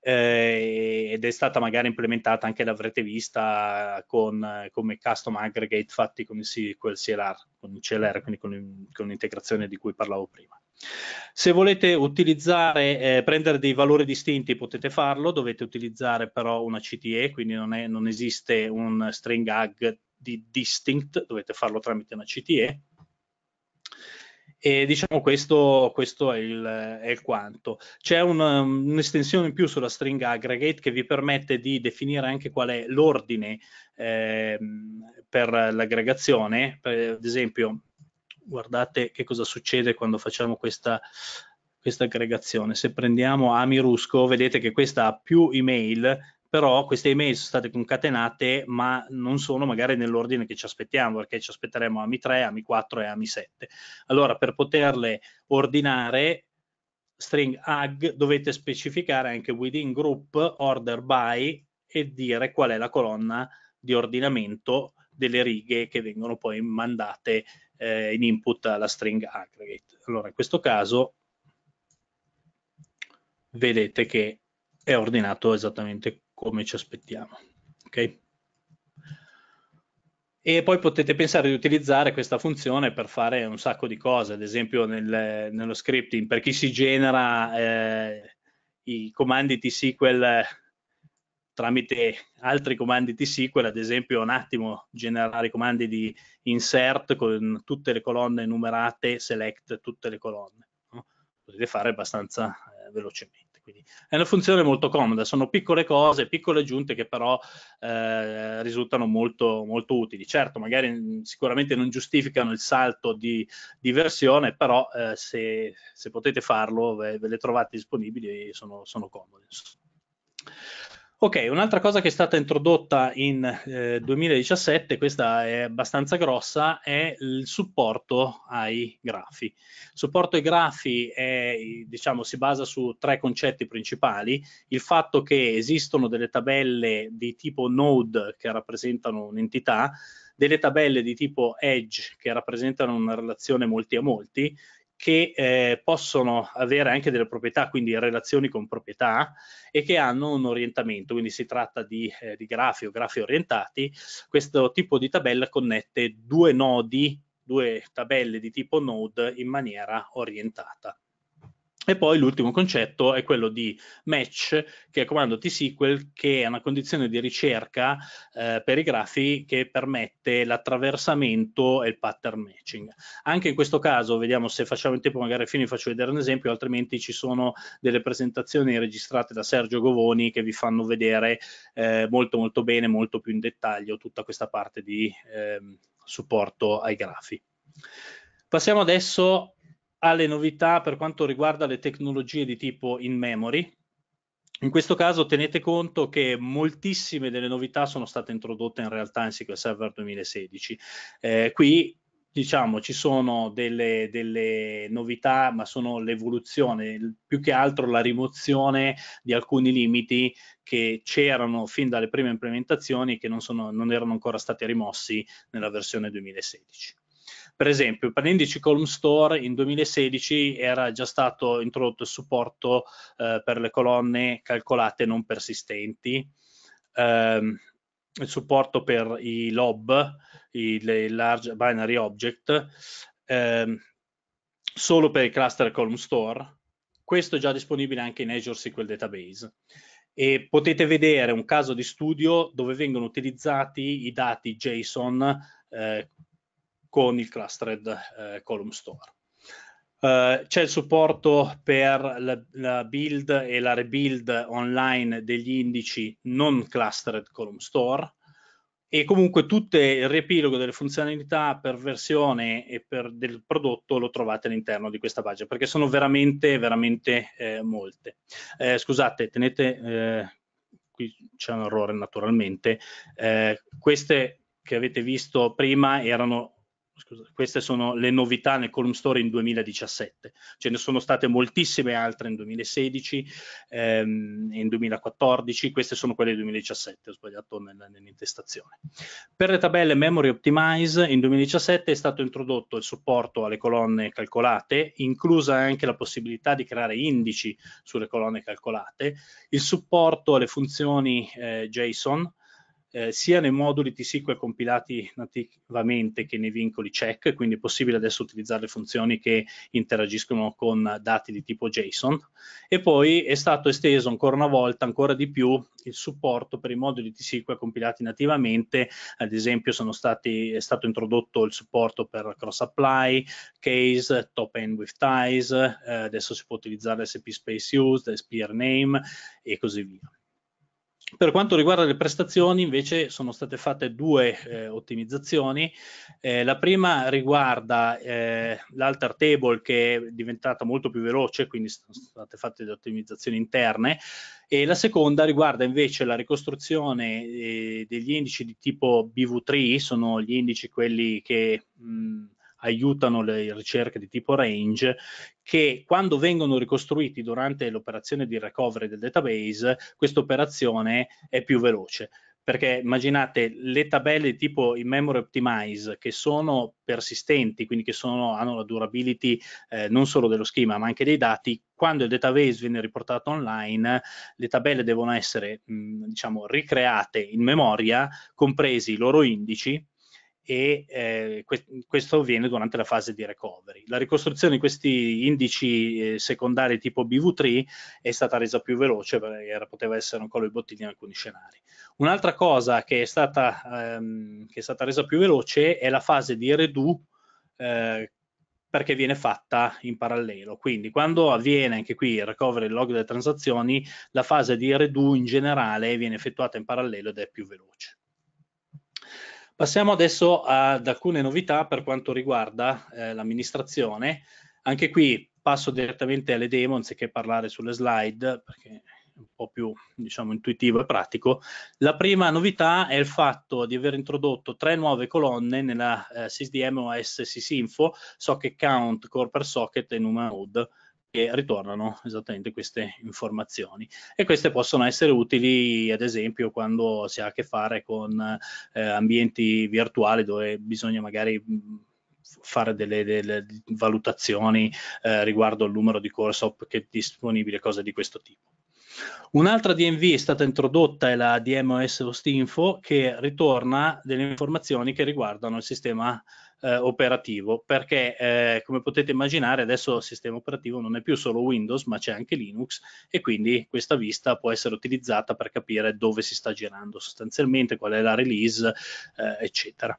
B: Eh, ed è stata magari implementata anche l'avrete vista con, come custom aggregate fatti con il SQL CLR, con il CLR, quindi con, con l'integrazione di cui parlavo prima. Se volete utilizzare, eh, prendere dei valori distinti potete farlo, dovete utilizzare però una CTE, quindi non, è, non esiste un string hug di distinct, dovete farlo tramite una CTE. E diciamo questo, questo è, il, è, il, quanto. C'è um, un'estensione in più sulla string aggregate che vi permette di definire anche qual è l'ordine eh, per l'aggregazione. ad esempio, guardate che cosa succede quando facciamo questa, questa aggregazione. Se prendiamo Ami Rusco, vedete che questa ha più email, però queste email sono state concatenate, ma non sono magari nell'ordine che ci aspettiamo, perché ci aspetteremo AMI 3, AMI 4 e AMI 7. Allora, per poterle ordinare, string ag, dovete specificare anche within group, order by e dire qual è la colonna di ordinamento delle righe che vengono poi mandate eh, in input la string aggregate. Allora in questo caso vedete che è ordinato esattamente come ci aspettiamo. Ok? E poi potete pensare di utilizzare questa funzione per fare un sacco di cose, ad esempio nel, nello scripting, per chi si genera eh, i comandi T-SQL tramite altri comandi T-SQL, ad esempio un attimo generare i comandi di insert con tutte le colonne numerate, select tutte le colonne. No? Potete fare abbastanza eh, velocemente. Quindi è una funzione molto comoda, sono piccole cose, piccole aggiunte che però eh, risultano molto, molto utili. Certo, magari mm, sicuramente non giustificano il salto di, di versione, però eh, se, se, potete farlo ve, ve, le trovate disponibili e sono, sono comode. Ok, un'altra cosa che è stata introdotta in eh, 2017, questa è abbastanza grossa, è il supporto ai grafi. Il supporto ai grafi è, diciamo, si basa su tre concetti principali, il fatto che esistono delle tabelle di tipo node che rappresentano un'entità, delle tabelle di tipo edge che rappresentano una relazione molti a molti, che eh, possono avere anche delle proprietà, quindi relazioni con proprietà e che hanno un orientamento, quindi si tratta di, eh, di grafi o grafi orientati. Questo tipo di tabella connette due nodi, due tabelle di tipo node in maniera orientata. E poi l'ultimo concetto è quello di match, che è il comando T-SQL, che è una condizione di ricerca eh, per i grafi che permette l'attraversamento e il pattern matching. Anche in questo caso, vediamo se facciamo in tempo, magari a fine faccio vedere un esempio, altrimenti ci sono delle presentazioni registrate da Sergio Govoni che vi fanno vedere eh, molto molto bene, molto più in dettaglio tutta questa parte di eh, supporto ai grafi. Passiamo adesso alle novità per quanto riguarda le tecnologie di tipo in memory. In questo caso tenete conto che moltissime delle novità sono state introdotte in realtà in SQL Server 2016. Eh, qui diciamo ci sono delle, delle novità ma sono l'evoluzione più che altro la rimozione di alcuni limiti che c'erano fin dalle prime implementazioni che non, sono, non erano ancora stati rimossi nella versione 2016 per esempio, per l'indice Column Store in 2016 era già stato introdotto il supporto eh, per le colonne calcolate non persistenti, ehm, il supporto per i LOB, i le Large Binary Object, ehm, solo per il cluster Column Store. Questo è già disponibile anche in Azure SQL Database e potete vedere un caso di studio dove vengono utilizzati i dati JSON eh, con il clustered eh, column store. Uh, c'è il supporto per la, la, build e la rebuild online degli indici non clustered column store e comunque tutto il riepilogo delle funzionalità per versione e per del prodotto lo trovate all'interno di questa pagina perché sono veramente veramente eh, molte eh, scusate tenete eh, qui c'è un errore naturalmente eh, queste che avete visto prima erano Scusa, queste sono le novità nel column store in 2017, ce ne sono state moltissime altre in 2016, ehm, in 2014, queste sono quelle del 2017, ho sbagliato nell'intestazione. Per le tabelle Memory Optimize in 2017 è stato introdotto il supporto alle colonne calcolate, inclusa anche la possibilità di creare indici sulle colonne calcolate, il supporto alle funzioni eh, JSON, eh, sia nei moduli T-SQL compilati nativamente che nei vincoli check, quindi è possibile adesso utilizzare le funzioni che interagiscono con dati di tipo JSON e poi è stato esteso ancora una volta, ancora di più, il supporto per i moduli T-SQL compilati nativamente, ad esempio stati, è stato introdotto il supporto per cross apply, case, top end with ties, eh, adesso si può utilizzare SP space used, SPR name e così via. Per quanto riguarda le prestazioni, invece, sono state fatte due eh, ottimizzazioni. Eh, la prima riguarda eh, l'alter table che è diventata molto più veloce, quindi sono state fatte delle ottimizzazioni interne. E la seconda riguarda invece la ricostruzione eh, degli indici di tipo BV3, sono gli indici quelli che mh, aiutano le ricerche di tipo range, che quando vengono ricostruiti durante l'operazione di recovery del database, questa operazione è più veloce perché immaginate le tabelle tipo in memory optimize che sono persistenti, quindi che sono, hanno la durability eh, non solo dello schema ma anche dei dati, quando il database viene riportato online le tabelle devono essere mh, diciamo, ricreate in memoria, compresi i loro indici, e eh, que questo avviene durante la fase di recovery. La ricostruzione di questi indici eh, secondari tipo BV3 è stata resa più veloce perché era, poteva essere un collo di bottiglia in alcuni scenari. Un'altra cosa che è, stata, ehm, che è stata resa più veloce è la fase di redo eh, perché viene fatta in parallelo. Quindi quando avviene anche qui il recovery log delle transazioni, la fase di redo in generale viene effettuata in parallelo ed è più veloce. Passiamo adesso ad alcune novità per quanto riguarda eh, l'amministrazione. Anche qui passo direttamente alle demo anziché parlare sulle slide perché è un po' più diciamo, intuitivo e pratico. La prima novità è il fatto di aver introdotto tre nuove colonne nella eh, SysDM OS SysInfo, Socket Count, Core per Socket e Numanode che ritornano esattamente queste informazioni e queste possono essere utili ad esempio quando si ha a che fare con eh, ambienti virtuali dove bisogna magari mm, fare delle, delle valutazioni eh, riguardo al numero di course op che è disponibile, cose di questo tipo. Un'altra DMV è stata introdotta è la DMOS Hostinfo che ritorna delle informazioni che riguardano il sistema eh, operativo, perché eh, come potete immaginare adesso il sistema operativo non è più solo Windows, ma c'è anche Linux e quindi questa vista può essere utilizzata per capire dove si sta girando sostanzialmente, qual è la release, eh, eccetera.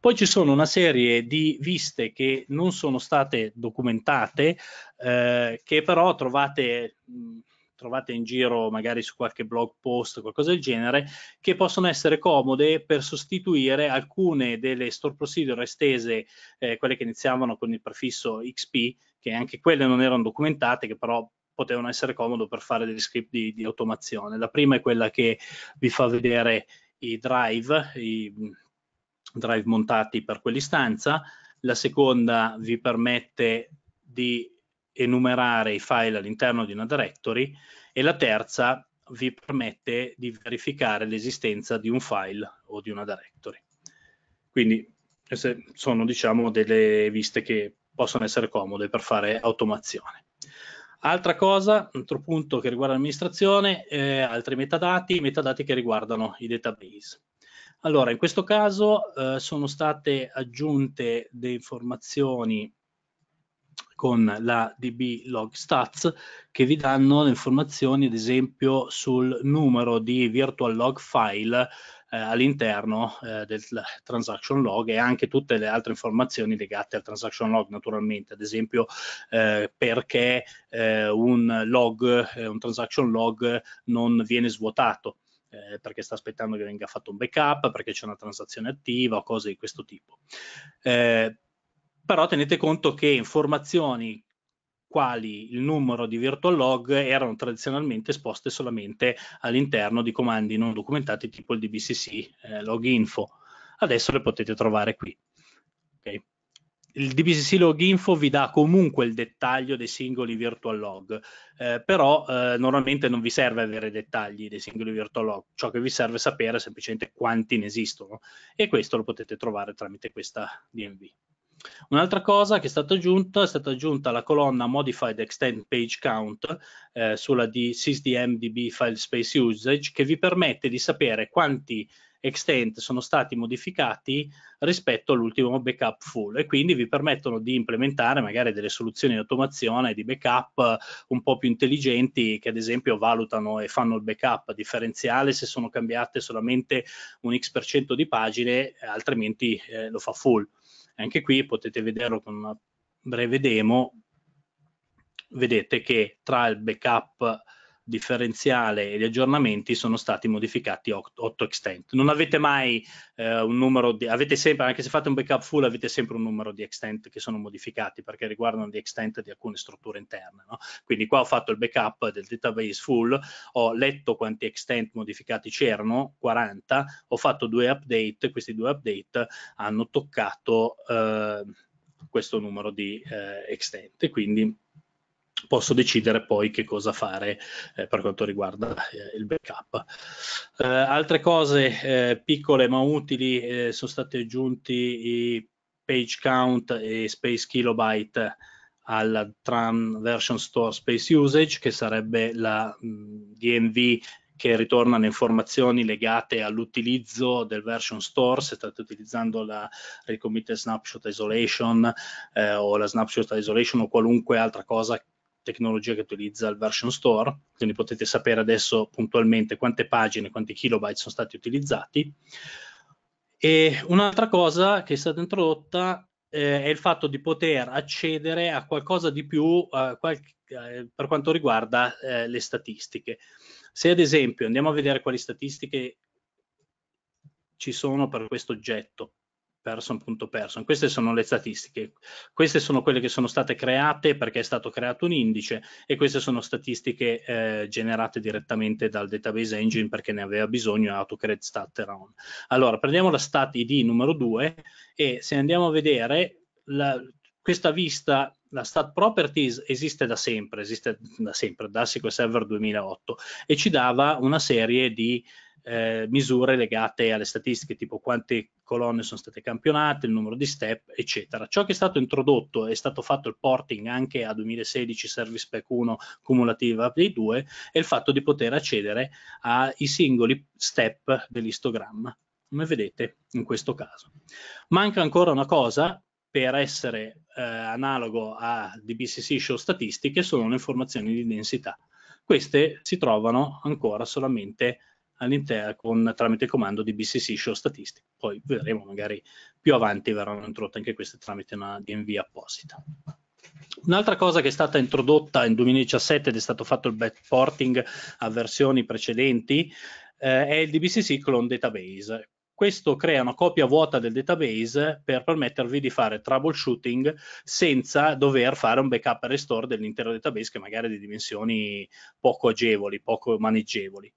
B: Poi ci sono una serie di viste che non sono state documentate, eh, che però trovate... Mh, trovate in giro magari su qualche blog post, qualcosa del genere, che possono essere comode per sostituire alcune delle store procedure estese, eh, quelle che iniziavano con il prefisso XP, che anche quelle non erano documentate, che però potevano essere comodo per fare degli script di, di automazione. La prima è quella che vi fa vedere i drive, i mm, drive montati per quell'istanza, la seconda vi permette di enumerare i file all'interno di una directory e la terza vi permette di verificare l'esistenza di un file o di una directory. Quindi queste sono diciamo delle viste che possono essere comode per fare automazione. Altra cosa, altro punto che riguarda l'amministrazione, eh, altri metadati, metadati che riguardano i database. Allora, in questo caso eh, sono state aggiunte delle informazioni con la DB log stats che vi danno le informazioni ad esempio sul numero di virtual log file eh, all'interno eh, del transaction log e anche tutte le altre informazioni legate al transaction log naturalmente ad esempio eh, perché eh, un log eh, un transaction log non viene svuotato eh, perché sta aspettando che venga fatto un backup, perché c'è una transazione attiva, o cose di questo tipo. Eh, però tenete conto che informazioni quali il numero di virtual log erano tradizionalmente esposte solamente all'interno di comandi non documentati tipo il dbcc eh, log Adesso le potete trovare qui. Okay. Il dbcc loginfo vi dà comunque il dettaglio dei singoli virtual log, eh, però eh, normalmente non vi serve avere dettagli dei singoli virtual log, ciò che vi serve è sapere semplicemente quanti ne esistono e questo lo potete trovare tramite questa DMV. Un'altra cosa che è stata aggiunta è stata aggiunta la colonna Modified Extend Page Count eh, sulla di SysDMDB File Space Usage che vi permette di sapere quanti extent sono stati modificati rispetto all'ultimo backup full e quindi vi permettono di implementare magari delle soluzioni di automazione di backup un po' più intelligenti che ad esempio valutano e fanno il backup differenziale se sono cambiate solamente un x% per cento di pagine altrimenti eh, lo fa full anche qui potete vederlo con una breve demo, vedete che tra il backup differenziale e gli aggiornamenti sono stati modificati 8 extent. Non avete mai eh, un numero di, avete sempre, anche se fate un backup full, avete sempre un numero di extent che sono modificati perché riguardano gli extent di alcune strutture interne. No? Quindi qua ho fatto il backup del database full, ho letto quanti extent modificati c'erano, 40, ho fatto due update, questi due update hanno toccato eh, questo numero di eh, extent. Quindi posso decidere poi che cosa fare eh, per quanto riguarda eh, il backup. Eh, altre cose eh, piccole ma utili eh, sono stati aggiunti i page count e space kilobyte alla Tran version store space usage che sarebbe la mh, mm, DNV che ritorna le informazioni legate all'utilizzo del version store, se state utilizzando la recommitted snapshot isolation eh, o la snapshot isolation o qualunque altra cosa tecnologia che utilizza il version store, quindi potete sapere adesso puntualmente quante pagine, quanti kilobyte sono stati utilizzati. E un'altra cosa che è stata introdotta eh, è il fatto di poter accedere a qualcosa di più eh, qual- eh, per quanto riguarda eh, le statistiche. Se ad esempio andiamo a vedere quali statistiche ci sono per questo oggetto, person punto person. Queste sono le statistiche, queste sono quelle che sono state create perché è stato creato un indice e queste sono statistiche eh, generate direttamente dal database engine perché ne aveva bisogno e AutoCred Stat Around. Allora, prendiamo la stat ID numero 2 e se andiamo a vedere la, questa vista la stat properties esiste da sempre, esiste da sempre, da SQL Server 2008 e ci dava una serie di eh, misure legate alle statistiche, tipo quante colonne sono state campionate, il numero di step, eccetera. Ciò che è stato introdotto è stato fatto il porting anche a 2016 Service Pack 1 cumulativa dei 2 e il fatto di poter accedere ai singoli step dell'istogramma come vedete in questo caso. Manca ancora una cosa per essere eh, analogo a DBCC show statistiche sono le informazioni di densità. Queste si trovano ancora solamente con, tramite il comando DBCC show statistiche. Poi vedremo magari più avanti verranno introdotte anche queste tramite una DNV apposita. Un'altra cosa che è stata introdotta in 2017 ed è stato fatto il backporting a versioni precedenti eh, è il DBCC Clone Database. Questo crea una copia vuota del database per permettervi di fare troubleshooting senza dover fare un backup e restore dell'intero database che magari è di dimensioni poco agevoli, poco maneggevoli.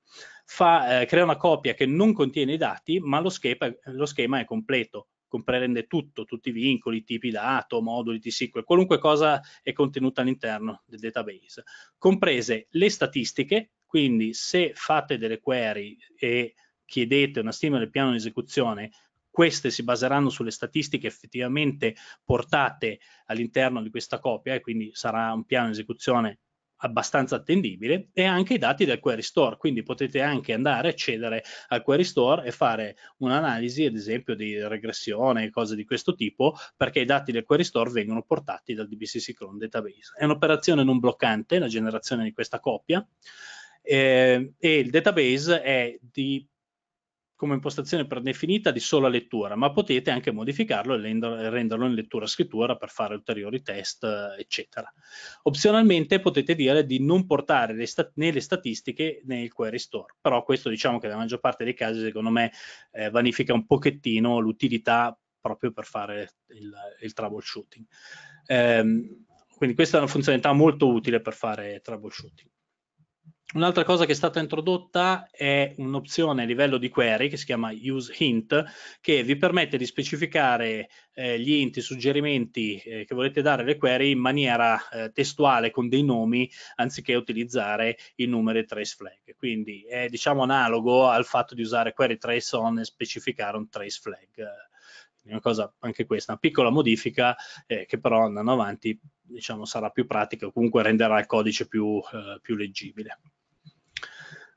B: Fa, eh, crea una copia che non contiene i dati, ma lo schema, lo schema è completo comprende tutto, tutti i vincoli, tipi dato, moduli, T-SQL, qualunque cosa è contenuta all'interno del database, comprese le statistiche, quindi se fate delle query e chiedete una stima del piano di esecuzione, queste si baseranno sulle statistiche effettivamente portate all'interno di questa copia e quindi sarà un piano di esecuzione abbastanza attendibile e anche i dati del query store quindi potete anche andare a accedere al query store e fare un'analisi ad esempio di regressione cose di questo tipo perché i dati del query store vengono portati dal DBCC Clone Database è un'operazione non bloccante la generazione di questa coppia eh, e il database è di come impostazione predefinita di sola lettura, ma potete anche modificarlo e renderlo in lettura-scrittura per fare ulteriori test, eccetera. Opzionalmente potete dire di non portare le né le statistiche nel query store, però questo diciamo che nella maggior parte dei casi secondo me eh, vanifica un pochettino l'utilità proprio per fare il, il troubleshooting. Ehm, quindi questa è una funzionalità molto utile per fare troubleshooting. Un'altra cosa che è stata introdotta è un'opzione a livello di query che si chiama use hint che vi permette di specificare eh, gli int, i suggerimenti eh, che volete dare alle query in maniera eh, testuale con dei nomi anziché utilizzare i numeri trace flag. Quindi è diciamo analogo al fatto di usare query trace on e specificare un trace flag. Eh, una cosa anche questa, una piccola modifica eh, che però andando avanti diciamo sarà più pratica o comunque renderà il codice più, eh, più leggibile.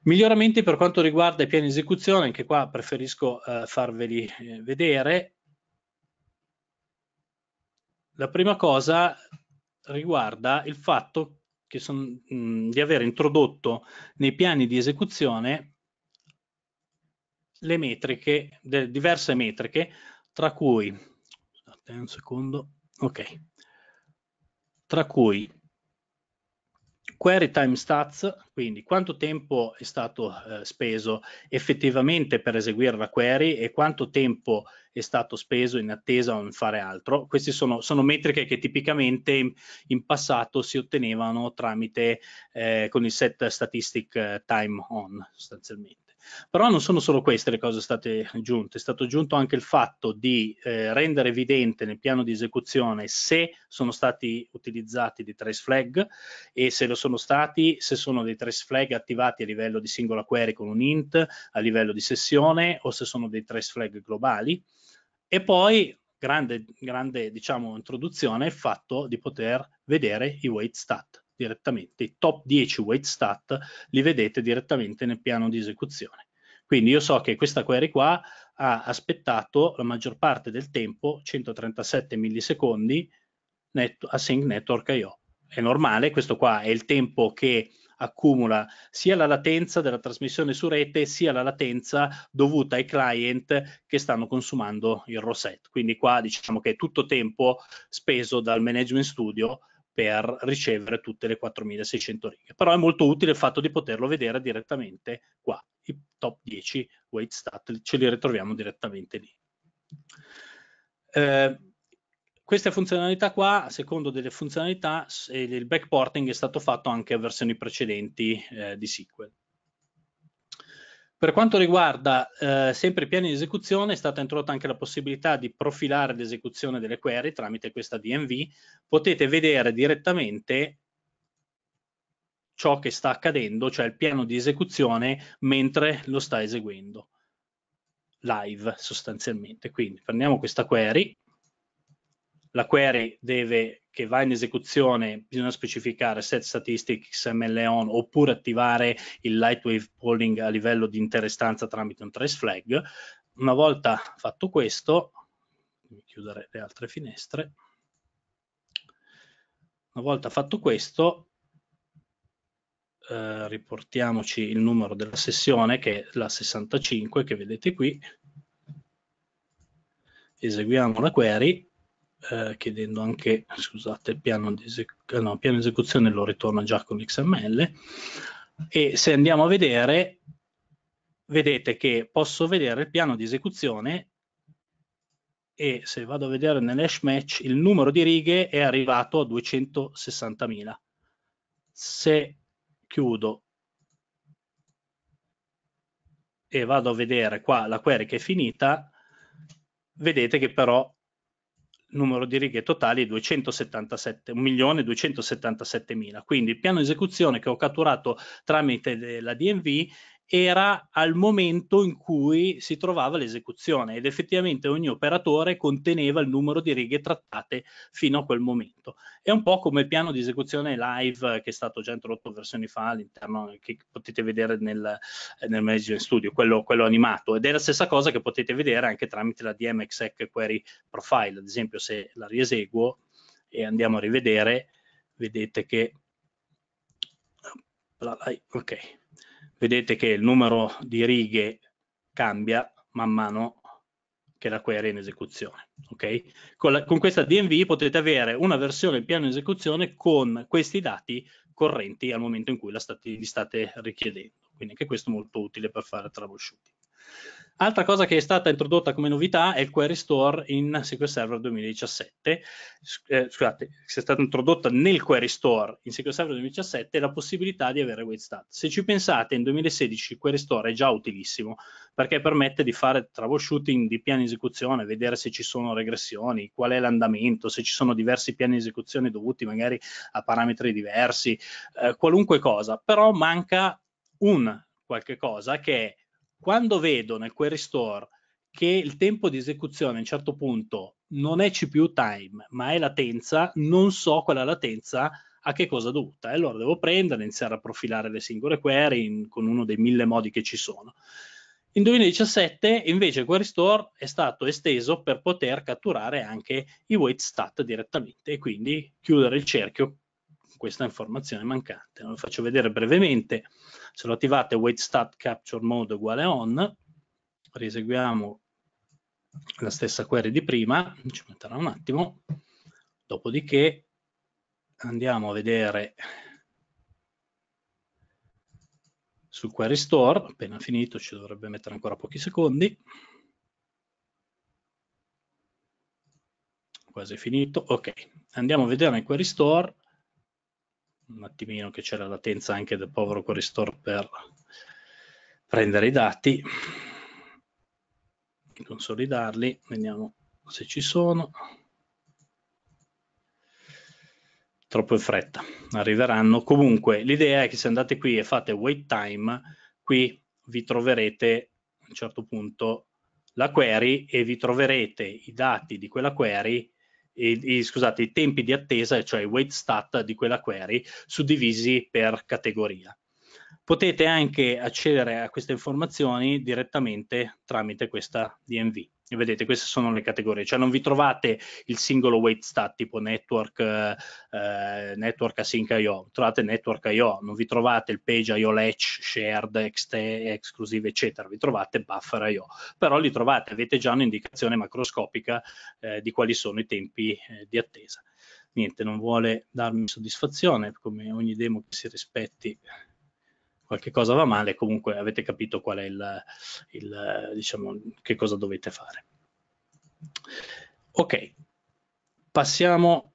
B: Miglioramenti per quanto riguarda i piani di esecuzione, anche qua preferisco eh, farveli eh, vedere. La prima cosa riguarda il fatto son, mh, di aver introdotto nei piani di esecuzione le metriche, de, diverse metriche, tra cui, un secondo, ok, tra cui query time stats, quindi quanto tempo è stato eh, speso effettivamente per eseguire la query e quanto tempo è stato speso in attesa o in fare altro. Queste sono, sono metriche che tipicamente in, passato si ottenevano tramite eh, con il set statistic eh, time on sostanzialmente. Però non sono solo queste le cose state aggiunte, è stato aggiunto anche il fatto di eh, rendere evidente nel piano di esecuzione se sono stati utilizzati dei trace flag e se lo sono stati, se sono dei trace flag attivati a livello di singola query con un int, a livello di sessione o se sono dei trace flag globali. E poi, grande, grande diciamo, introduzione, il fatto di poter vedere i wait stat direttamente, i top 10 weight stat li vedete direttamente nel piano di esecuzione. Quindi io so che questa query qua ha aspettato la maggior parte del tempo, 137 millisecondi, net, a Sync Network IO. È normale, questo qua è il tempo che accumula sia la latenza della trasmissione su rete sia la latenza dovuta ai client che stanno consumando il ROSET. Quindi qua diciamo che è tutto tempo speso dal management studio per ricevere tutte le 4600 righe. Però è molto utile il fatto di poterlo vedere direttamente qua. I top 10 weight stat ce li ritroviamo direttamente lì. Eh, queste funzionalità qua, a secondo delle funzionalità, il backporting è stato fatto anche a versioni precedenti eh, di SQL. Per quanto riguarda eh, sempre i piani di esecuzione è stata introdotta anche la possibilità di profilare l'esecuzione delle query tramite questa DMV, potete vedere direttamente ciò che sta accadendo, cioè il piano di esecuzione mentre lo sta eseguendo live sostanzialmente. Quindi prendiamo questa query la query deve, che va in esecuzione, bisogna specificare set statistic XML oppure attivare il lightwave polling a livello di interestanza tramite un trace flag. Una volta fatto questo, chiudere le altre finestre, una volta fatto questo, eh, riportiamoci il numero della sessione che è la 65 che vedete qui, eseguiamo la query eh, chiedendo anche, scusate, il piano, di esec- eh, no, piano esecuzione lo ritorna già con XML e se andiamo a vedere, vedete che posso vedere il piano di esecuzione e se vado a vedere nell'hash match il numero di righe è arrivato a 260.000. Se chiudo e vado a vedere qua la query che è finita, vedete che però numero di righe totali è 277, 1.277.000. Quindi il piano esecuzione che ho catturato tramite la DNV era al momento in cui si trovava l'esecuzione ed effettivamente ogni operatore conteneva il numero di righe trattate fino a quel momento. È un po' come il piano di esecuzione live che è stato già introdotto versioni fa all'interno, che potete vedere nel, nel Management Studio, quello, quello, animato, ed è la stessa cosa che potete vedere anche tramite la DMXEC Query Profile, ad esempio se la rieseguo e andiamo a rivedere, vedete che... Ok, vedete che il numero di righe cambia man mano che la query è in esecuzione. Okay? Con, la, con questa DNV potete avere una versione del piano in esecuzione con questi dati correnti al momento in cui la state, li state richiedendo. Quindi anche questo è molto utile per fare troubleshooting. Altra cosa che è stata introdotta come novità è il query store in SQL Server 2017. Eh, scusate, è stata introdotta nel query store in SQL Server 2017 la possibilità di avere weight Se ci pensate, in 2016 il query store è già utilissimo perché permette di fare troubleshooting di piani di esecuzione, vedere se ci sono regressioni, qual è l'andamento, se ci sono diversi piani di esecuzione dovuti magari a parametri diversi, eh, qualunque cosa. Però manca un qualche cosa che è quando vedo nel query store che il tempo di esecuzione a un certo punto non è CPU time, ma è latenza, non so quella latenza a che cosa dovuta. E allora devo prendere, iniziare a profilare le singole query in, con uno dei mille modi che ci sono. In 2017 invece il Query Store è stato esteso per poter catturare anche i wait stat direttamente e quindi chiudere il cerchio questa informazione mancante. Lo faccio vedere brevemente. Se lo attivate wait stat capture mode uguale on, riseguiamo la stessa query di prima, ci metterà un attimo, dopodiché andiamo a vedere sul query store, appena finito ci dovrebbe mettere ancora pochi secondi, quasi finito, ok, andiamo a vedere nel query store un attimino che c'è la latenza anche del povero Query Store per prendere i dati, consolidarli, vediamo se ci sono. Troppo in fretta, arriveranno. Comunque l'idea è che se andate qui e fate wait time, qui vi troverete a un certo punto la query e vi troverete i dati di quella query i, i, scusate, i tempi di attesa, cioè i wait stat di quella query, suddivisi per categoria. Potete anche accedere a queste informazioni direttamente tramite questa DMV vedete queste sono le categorie, cioè non vi trovate il singolo wait stat tipo network, eh, eh network async IO, trovate network IO, non vi trovate il page IO latch, shared, ext exclusive eccetera, vi trovate buffer IO, però li trovate, avete già un'indicazione macroscopica eh, di quali sono i tempi eh, di attesa. Niente, non vuole darmi soddisfazione, come ogni demo che si rispetti qualche cosa va male, comunque avete capito qual è il, il diciamo, che cosa dovete fare. Ok, passiamo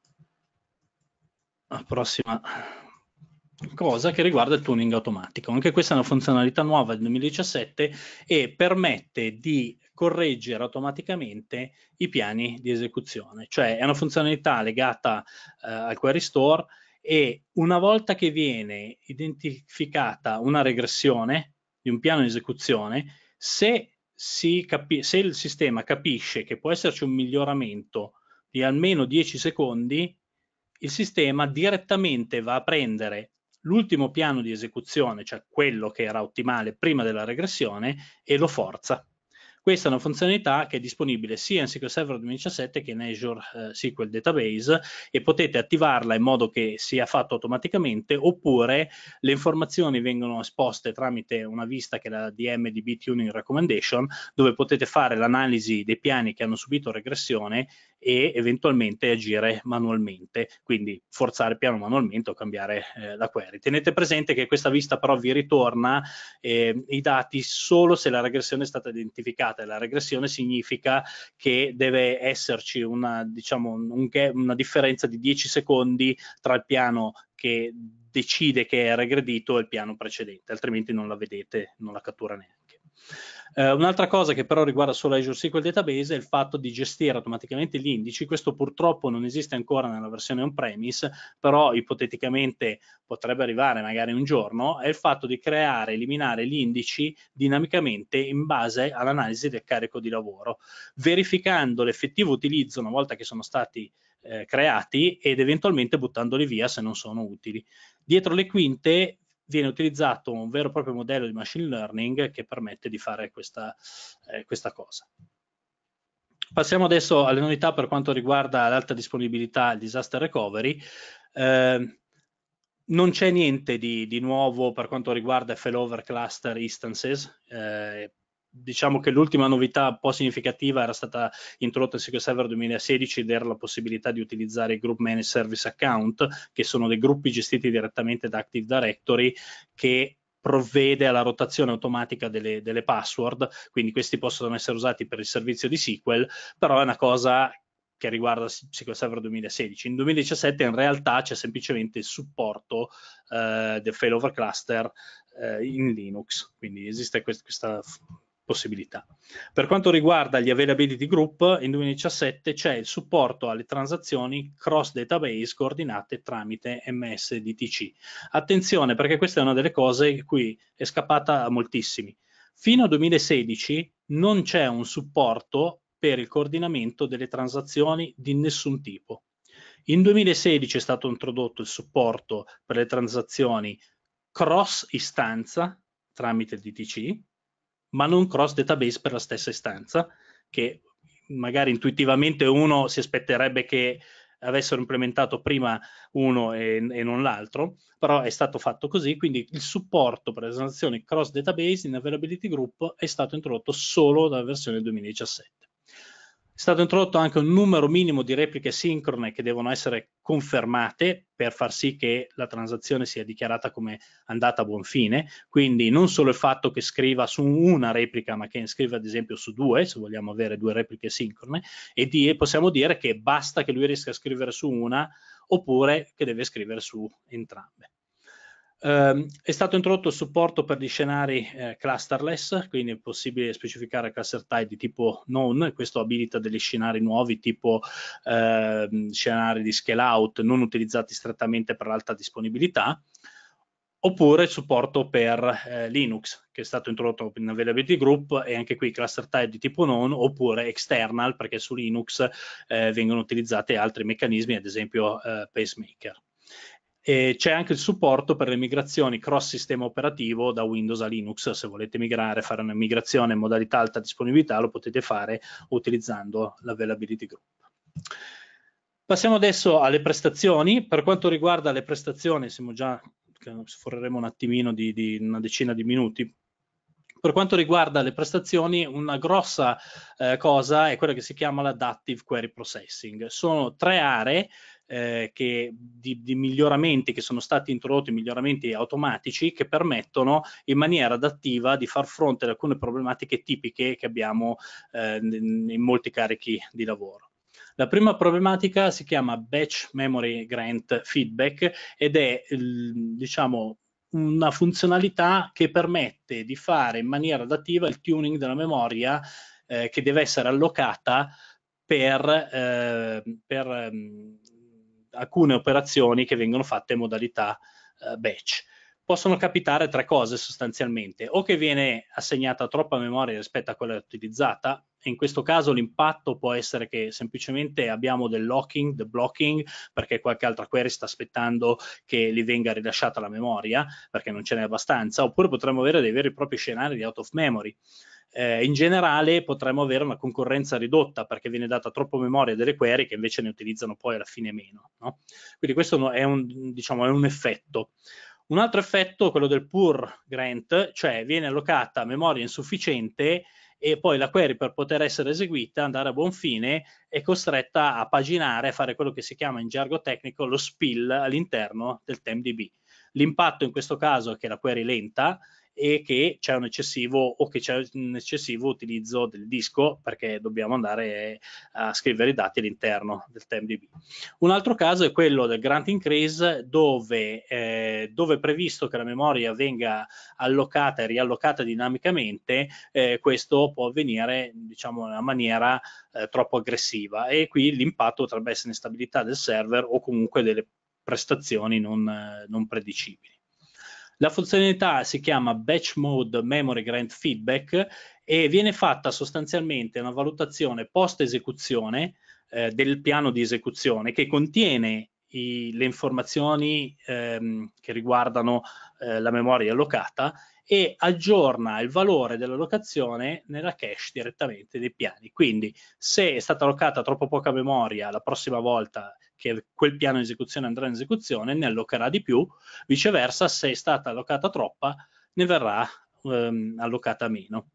B: alla prossima cosa che riguarda il tuning automatico. Anche questa è una funzionalità nuova del 2017 e permette di correggere automaticamente i piani di esecuzione, cioè è una funzionalità legata eh, al query store e una volta che viene identificata una regressione di un piano di esecuzione, se, se il sistema capisce che può esserci un miglioramento di almeno 10 secondi, il sistema direttamente va a prendere l'ultimo piano di esecuzione, cioè quello che era ottimale prima della regressione, e lo forza. Questa è una funzionalità che è disponibile sia in SQL Server 2017 che in Azure eh, SQL Database e potete attivarla in modo che sia fatto automaticamente oppure le informazioni vengono esposte tramite una vista che è la DM DMDB Tuning Recommendation dove potete fare l'analisi dei piani che hanno subito regressione e eventualmente agire manualmente, quindi forzare piano manualmente o cambiare eh, la query. Tenete presente che questa vista però vi ritorna eh, i dati solo se la regressione è stata identificata. La regressione significa che deve esserci una, diciamo, un, una differenza di 10 secondi tra il piano che decide che è regredito e il piano precedente, altrimenti non la vedete, non la cattura neanche. Eh, un'altra cosa che però riguarda solo Azure SQL Database è il fatto di gestire automaticamente gli indici. Questo purtroppo non esiste ancora nella versione on-premise, però ipoteticamente potrebbe arrivare magari un giorno, è il fatto di creare, e eliminare gli indici dinamicamente in base all'analisi del carico di lavoro, verificando l'effettivo utilizzo una volta che sono stati eh, creati ed eventualmente buttandoli via se non sono utili. Dietro le quinte viene utilizzato un vero e proprio modello di machine learning che permette di fare questa, eh, questa cosa. Passiamo adesso alle novità per quanto riguarda l'alta disponibilità e il disaster recovery. Eh, non c'è niente di, di, nuovo per quanto riguarda failover cluster instances, eh, diciamo che l'ultima novità un po' significativa era stata introdotta in SQL Server 2016 ed era la possibilità di utilizzare i Group Managed Service Account, che sono dei gruppi gestiti direttamente da Active Directory che provvede alla rotazione automatica delle, delle password, quindi questi possono essere usati per il servizio di SQL, però è una cosa che riguarda SQL Server 2016. In 2017 in realtà c'è semplicemente il supporto eh, del failover cluster eh, in Linux, quindi esiste quest- questa possibilità. Per quanto riguarda gli availability group, in 2017 c'è il supporto alle transazioni cross database coordinate tramite MSDTC. Attenzione perché questa è una delle cose cui è scappata a moltissimi. Fino al 2016 non c'è un supporto per il coordinamento delle transazioni di nessun tipo. In 2016 è stato introdotto il supporto per le transazioni cross istanza tramite DTC ma non cross database per la stessa istanza, che magari intuitivamente uno si aspetterebbe che avessero implementato prima uno e, e non l'altro, però è stato fatto così, quindi il supporto per le transazione cross database in availability group è stato introdotto solo dalla versione 2017. È stato introdotto anche un numero minimo di repliche sincrone che devono essere confermate per far sì che la transazione sia dichiarata come andata a buon fine, quindi non solo il fatto che scriva su una replica, ma che scriva ad esempio su due, se vogliamo avere due repliche sincrone, e di, possiamo dire che basta che lui riesca a scrivere su una oppure che deve scrivere su entrambe. Um, è stato introdotto il supporto per gli scenari eh, clusterless, quindi è possibile specificare cluster type di tipo non, e questo abilita degli scenari nuovi tipo eh, scenari di scale out non utilizzati strettamente per l'alta disponibilità, oppure il supporto per eh, Linux, che è stato introdotto in Availability Group, e anche qui cluster type di tipo non, oppure external, perché su Linux eh, vengono utilizzati altri meccanismi, ad esempio eh, pacemaker. E c'è anche il supporto per le migrazioni cross sistema operativo da Windows a Linux. Se volete migrare, fare una migrazione in modalità alta disponibilità, lo potete fare utilizzando l'availability group. Passiamo adesso alle prestazioni. Per quanto riguarda le prestazioni, siamo già sforreremo un attimino di, di una decina di minuti, per quanto riguarda le prestazioni, una grossa eh, cosa è quella che si chiama l'adaptive query processing. Sono tre aree eh, che, di, di, miglioramenti che sono stati introdotti, miglioramenti automatici che permettono in maniera adattiva di far fronte ad alcune problematiche tipiche che abbiamo eh, in molti carichi di lavoro. La prima problematica si chiama Batch Memory Grant Feedback ed è diciamo, una funzionalità che permette di fare in maniera adattiva il tuning della memoria eh, che deve essere allocata per, eh, per ehm, alcune operazioni che vengono fatte in modalità eh, batch. Possono capitare tre cose sostanzialmente, o che viene assegnata troppa memoria rispetto a quella utilizzata, e in questo caso l'impatto può essere che semplicemente abbiamo del locking, del blocking, perché qualche altra query sta aspettando che gli venga rilasciata la memoria, perché non ce n'è abbastanza, oppure potremmo avere dei veri e propri scenari di out of memory eh, in generale potremmo avere una concorrenza ridotta perché viene data troppo memoria delle query che invece ne utilizzano poi alla fine meno. No? Quindi questo è un, diciamo, è un effetto. Un altro effetto, quello del poor grant, cioè viene allocata memoria insufficiente e poi la query per poter essere eseguita, andare a buon fine, è costretta a paginare, a fare quello che si chiama in gergo tecnico lo spill all'interno del TemDB. L'impatto in questo caso è che la query è lenta, e che c'è un eccessivo o che c'è un eccessivo utilizzo del disco perché dobbiamo andare eh, a scrivere i dati all'interno del TemDB. Un altro caso è quello del grant increase dove, eh, dove è previsto che la memoria venga allocata e riallocata dinamicamente, eh, questo può avvenire diciamo in una maniera eh, troppo aggressiva e qui l'impatto potrebbe essere in stabilità del server o comunque delle prestazioni non, non predicibili. La funzionalità si chiama Batch Mode Memory Grant Feedback e viene fatta sostanzialmente una valutazione post esecuzione eh, del piano di esecuzione che contiene i, le informazioni ehm, che riguardano eh, la memoria allocata e aggiorna il valore dell'allocazione nella cache direttamente dei piani. Quindi se è stata allocata troppo poca memoria, la prossima volta che quel piano di esecuzione andrà in esecuzione, ne allocherà di più, viceversa se è stata allocata troppa ne verrà ehm, allocata meno.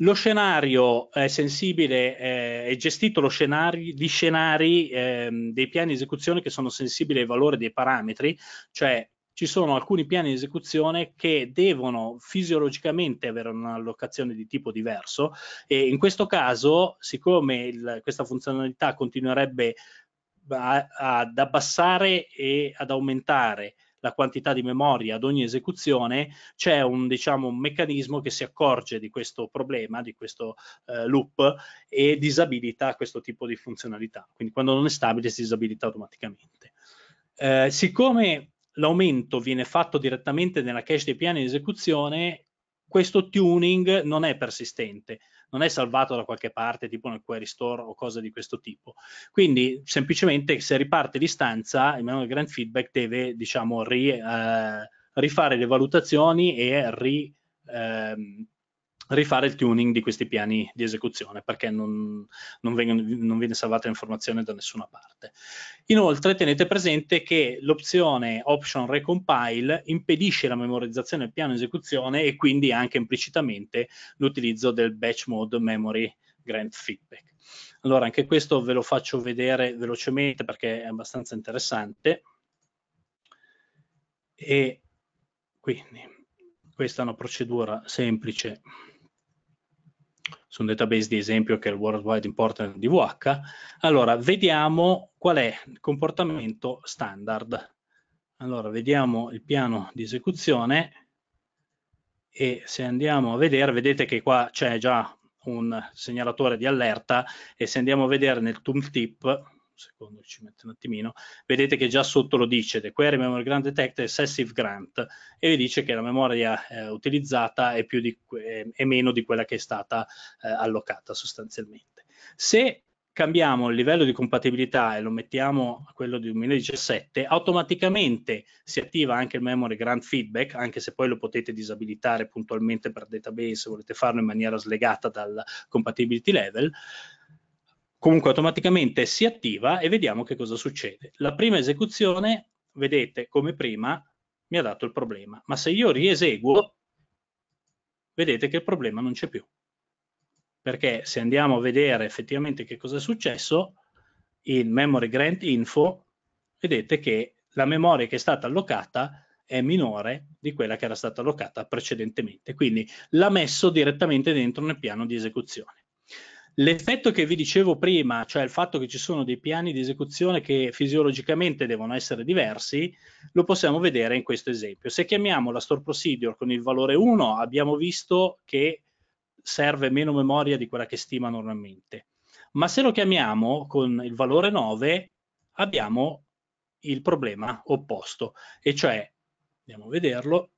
B: Lo scenario è sensibile, eh, è gestito scenari, di scenari ehm, dei piani di esecuzione che sono sensibili ai valori dei parametri, cioè ci sono alcuni piani di esecuzione che devono fisiologicamente avere un'allocazione di tipo diverso e in questo caso, siccome il, questa funzionalità continuerebbe ad abbassare e ad aumentare la quantità di memoria ad ogni esecuzione, c'è un, diciamo, un meccanismo che si accorge di questo problema, di questo eh, loop e disabilita questo tipo di funzionalità. Quindi quando non è stabile si disabilita automaticamente. Eh, siccome l'aumento viene fatto direttamente nella cache dei piani di esecuzione, questo tuning non è persistente, non è salvato da qualche parte, tipo nel query store o cose di questo tipo. Quindi semplicemente se riparte l'istanza, il manuale grand feedback deve, diciamo, ri, eh, rifare le valutazioni e ri, eh, rifare il tuning di questi piani di esecuzione perché non, non, vengono, non viene salvata l'informazione da nessuna parte. Inoltre tenete presente che l'opzione option recompile impedisce la memorizzazione del piano esecuzione e quindi anche implicitamente l'utilizzo del batch mode memory grant feedback. Allora anche questo ve lo faccio vedere velocemente perché è abbastanza interessante. E quindi questa è una procedura semplice su un database di esempio che è il World Wide Important DVH, allora vediamo qual è il comportamento standard. Allora vediamo il piano di esecuzione e se andiamo a vedere, vedete che qua c'è già un segnalatore di allerta e se andiamo a vedere nel tooltip secondo ci mette un attimino, vedete che già sotto lo dice, The Query Memory Grant Detect Excessive Grant, e vi dice che la memoria eh, utilizzata è, di, eh, è, meno di quella che è stata eh, allocata sostanzialmente. Se cambiamo il livello di compatibilità e lo mettiamo a quello di 2017, automaticamente si attiva anche il memory grant feedback, anche se poi lo potete disabilitare puntualmente per database, se volete farlo in maniera slegata dal compatibility level, comunque automaticamente si attiva e vediamo che cosa succede. La prima esecuzione, vedete come prima, mi ha dato il problema, ma se io rieseguo, vedete che il problema non c'è più. Perché se andiamo a vedere effettivamente che cosa è successo, in memory grant info, vedete che la memoria che è stata allocata è minore di quella che era stata allocata precedentemente, quindi l'ha messo direttamente dentro nel piano di esecuzione. L'effetto che vi dicevo prima, cioè il fatto che ci sono dei piani di esecuzione che fisiologicamente devono essere diversi, lo possiamo vedere in questo esempio. Se chiamiamo la store procedure con il valore 1, abbiamo visto che serve meno memoria di quella che stima normalmente. Ma se lo chiamiamo con il valore 9, abbiamo il problema opposto, e cioè, andiamo a vederlo,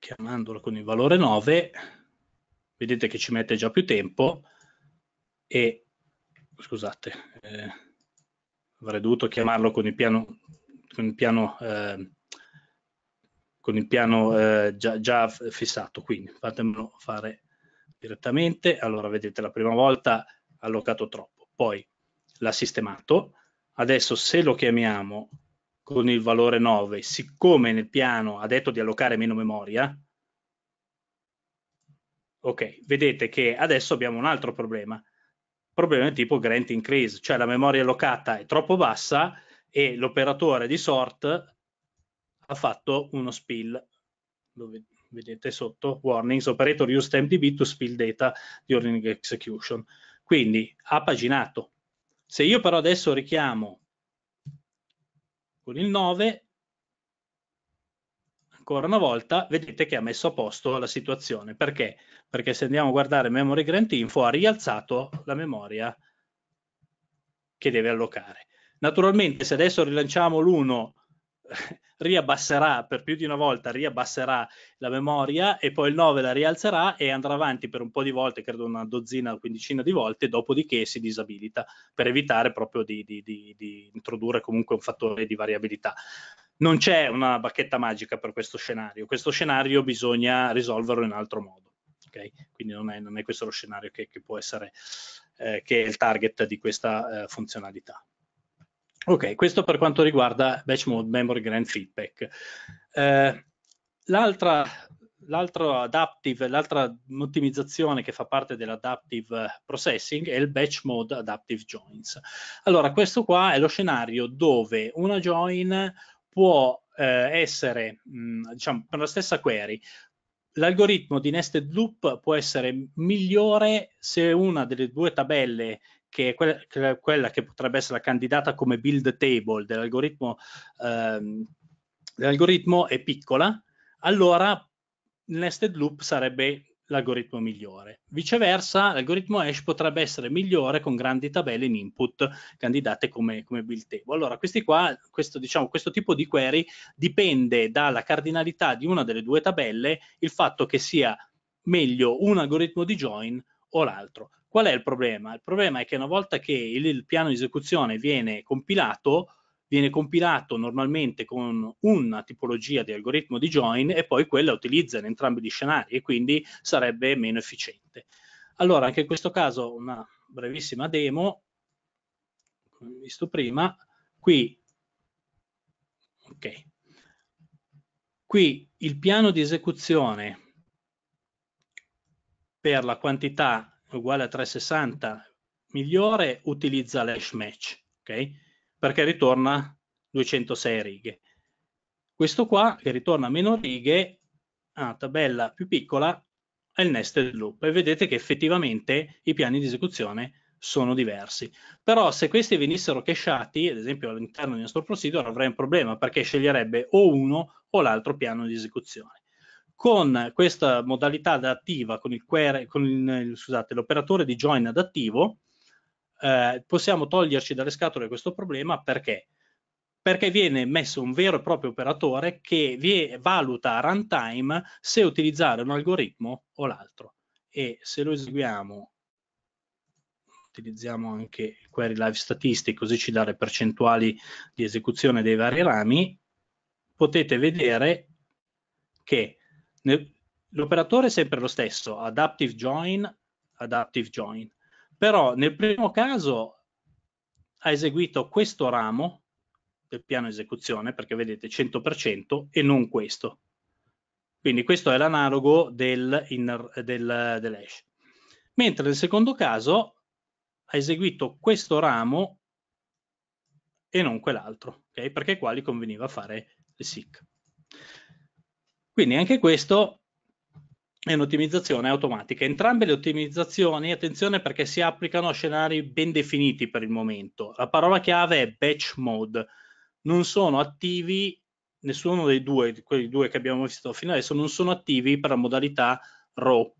B: chiamandolo con il valore 9, vedete che ci mette già più tempo e scusate eh, avrei dovuto chiamarlo con il piano con il piano eh, con il piano eh, già, già, fissato quindi fatemelo fare direttamente allora vedete la prima volta ha allocato troppo poi l'ha sistemato adesso se lo chiamiamo con il valore 9 siccome nel piano ha detto di allocare meno memoria Ok, vedete che adesso abbiamo un altro problema, problema di tipo grant increase, cioè la memoria allocata è troppo bassa e l'operatore di sort ha fatto uno spill, dove vedete sotto, warnings, operator used MDB to spill data during execution. Quindi ha paginato. Se io però adesso richiamo con il 9, ancora una volta vedete che ha messo a posto la situazione. Perché? Perché se andiamo a guardare Memory Grant Info ha rialzato la memoria che deve allocare. Naturalmente se adesso rilanciamo l'1 riabbasserà per più di una volta riabbasserà la memoria e poi il 9 la rialzerà e andrà avanti per un po' di volte, credo una dozzina o quindicina di volte, dopodiché si disabilita per evitare proprio di, di, di, di, introdurre comunque un fattore di variabilità non c'è una bacchetta magica per questo scenario, questo scenario bisogna risolverlo in altro modo. Okay? Quindi non è, non è, questo lo scenario che, che può essere, eh, che è il target di questa eh, funzionalità. Ok, questo per quanto riguarda batch mode memory grant feedback. Eh, l'altra, l'altro adaptive, l'altra ottimizzazione che fa parte dell'adaptive processing è il batch mode adaptive joins. Allora, questo qua è lo scenario dove una join può eh, essere, mh, mm, diciamo, per la stessa query, l'algoritmo di nested loop può essere migliore se una delle due tabelle che è quella che, potrebbe essere la candidata come build table dell'algoritmo, ehm, dell'algoritmo è piccola, allora nested loop sarebbe l'algoritmo migliore. Viceversa, l'algoritmo hash potrebbe essere migliore con grandi tabelle in input candidate come, come build table. Allora, questi qua, questo, diciamo, questo tipo di query dipende dalla cardinalità di una delle due tabelle il fatto che sia meglio un algoritmo di join o l'altro. Qual è il problema? Il problema è che una volta che il, il piano di esecuzione viene compilato, viene compilato normalmente con una tipologia di algoritmo di join e poi quella utilizza in entrambi gli scenari e quindi sarebbe meno efficiente. Allora, anche in questo caso una brevissima demo, come visto prima, qui, okay. qui il piano di esecuzione per la quantità uguale a 360 migliore utilizza l'hash match, okay? perché ritorna 206 righe. Questo qua, che ritorna meno righe, a tabella più piccola, è il nested loop e vedete che effettivamente i piani di esecuzione sono diversi. Però se questi venissero cachati, ad esempio all'interno del nostro procedure, avrei un problema perché sceglierebbe o uno o l'altro piano di esecuzione. Con questa modalità adattiva, con, il, con il, scusate, l'operatore di join adattivo, eh, possiamo toglierci dalle scatole questo problema perché? perché viene messo un vero e proprio operatore che valuta a runtime se utilizzare un algoritmo o l'altro. E se lo eseguiamo, utilizziamo anche il query live statistic, così ci dà le percentuali di esecuzione dei vari rami, potete vedere che l'operatore è sempre lo stesso, adaptive join, adaptive join. Però nel primo caso ha eseguito questo ramo del piano esecuzione, perché vedete 100% e non questo. Quindi questo è l'analogo del, del, del hash. Mentre nel secondo caso ha eseguito questo ramo e non quell'altro, okay? perché qua gli conveniva fare le SIC. Quindi anche questo e un'ottimizzazione automatica. Entrambe le ottimizzazioni, attenzione perché si applicano a scenari ben definiti per il momento. La parola chiave è batch mode. Non sono attivi, nessuno dei due, quei due che abbiamo visto fino adesso, non sono attivi per la modalità RAW,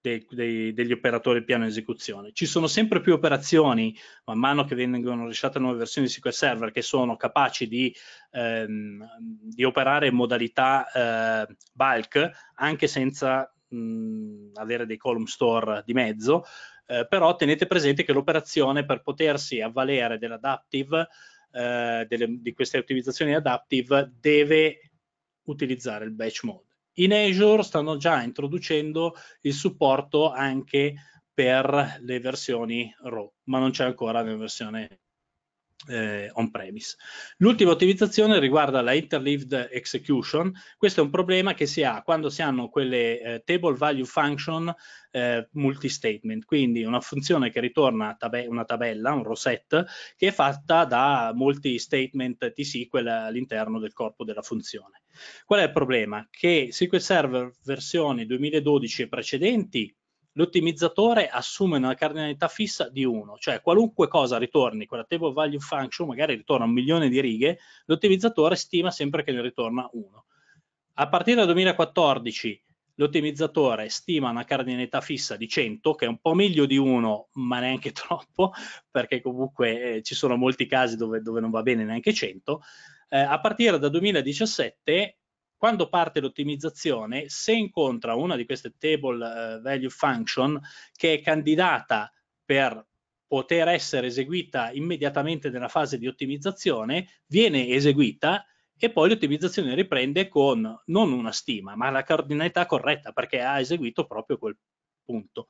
B: dei, dei, degli operatori piano esecuzione. Ci sono sempre più operazioni, man mano che vengono rilasciate nuove versioni di SQL Server, che sono capaci di, ehm, di operare in modalità eh, bulk, anche senza mh, avere dei column store di mezzo, eh, però tenete presente che l'operazione per potersi avvalere dell'adaptive, eh, delle, di queste ottimizzazioni adaptive, deve utilizzare il batch mode in Azure stanno già introducendo il supporto anche per le versioni RAW, ma non c'è ancora la versione eh, on-premise. L'ultima ottimizzazione riguarda la interleaved execution. Questo è un problema che si ha quando si hanno quelle eh, table value function eh, multi-statement, quindi una funzione che ritorna tab una tabella, un rosette, che è fatta da molti statement di SQL all'interno del corpo della funzione. Qual è il problema? Che SQL Server versioni 2012 e precedenti l'ottimizzatore assume una cardinalità fissa di 1, cioè qualunque cosa ritorni quella table value function, magari ritorna un milione di righe, l'ottimizzatore stima sempre che ne ritorna 1. A partire dal 2014 l'ottimizzatore stima una cardinalità fissa di 100, che è un po' meglio di 1, ma neanche troppo, perché comunque eh, ci sono molti casi dove, dove, non va bene neanche 100. Eh, a partire da 2017 quando parte l'ottimizzazione, se incontra una di queste table eh, value function che è candidata per poter essere eseguita immediatamente nella fase di ottimizzazione, viene eseguita e poi l'ottimizzazione riprende con non una stima, ma la cardinalità corretta perché ha eseguito proprio quel punto.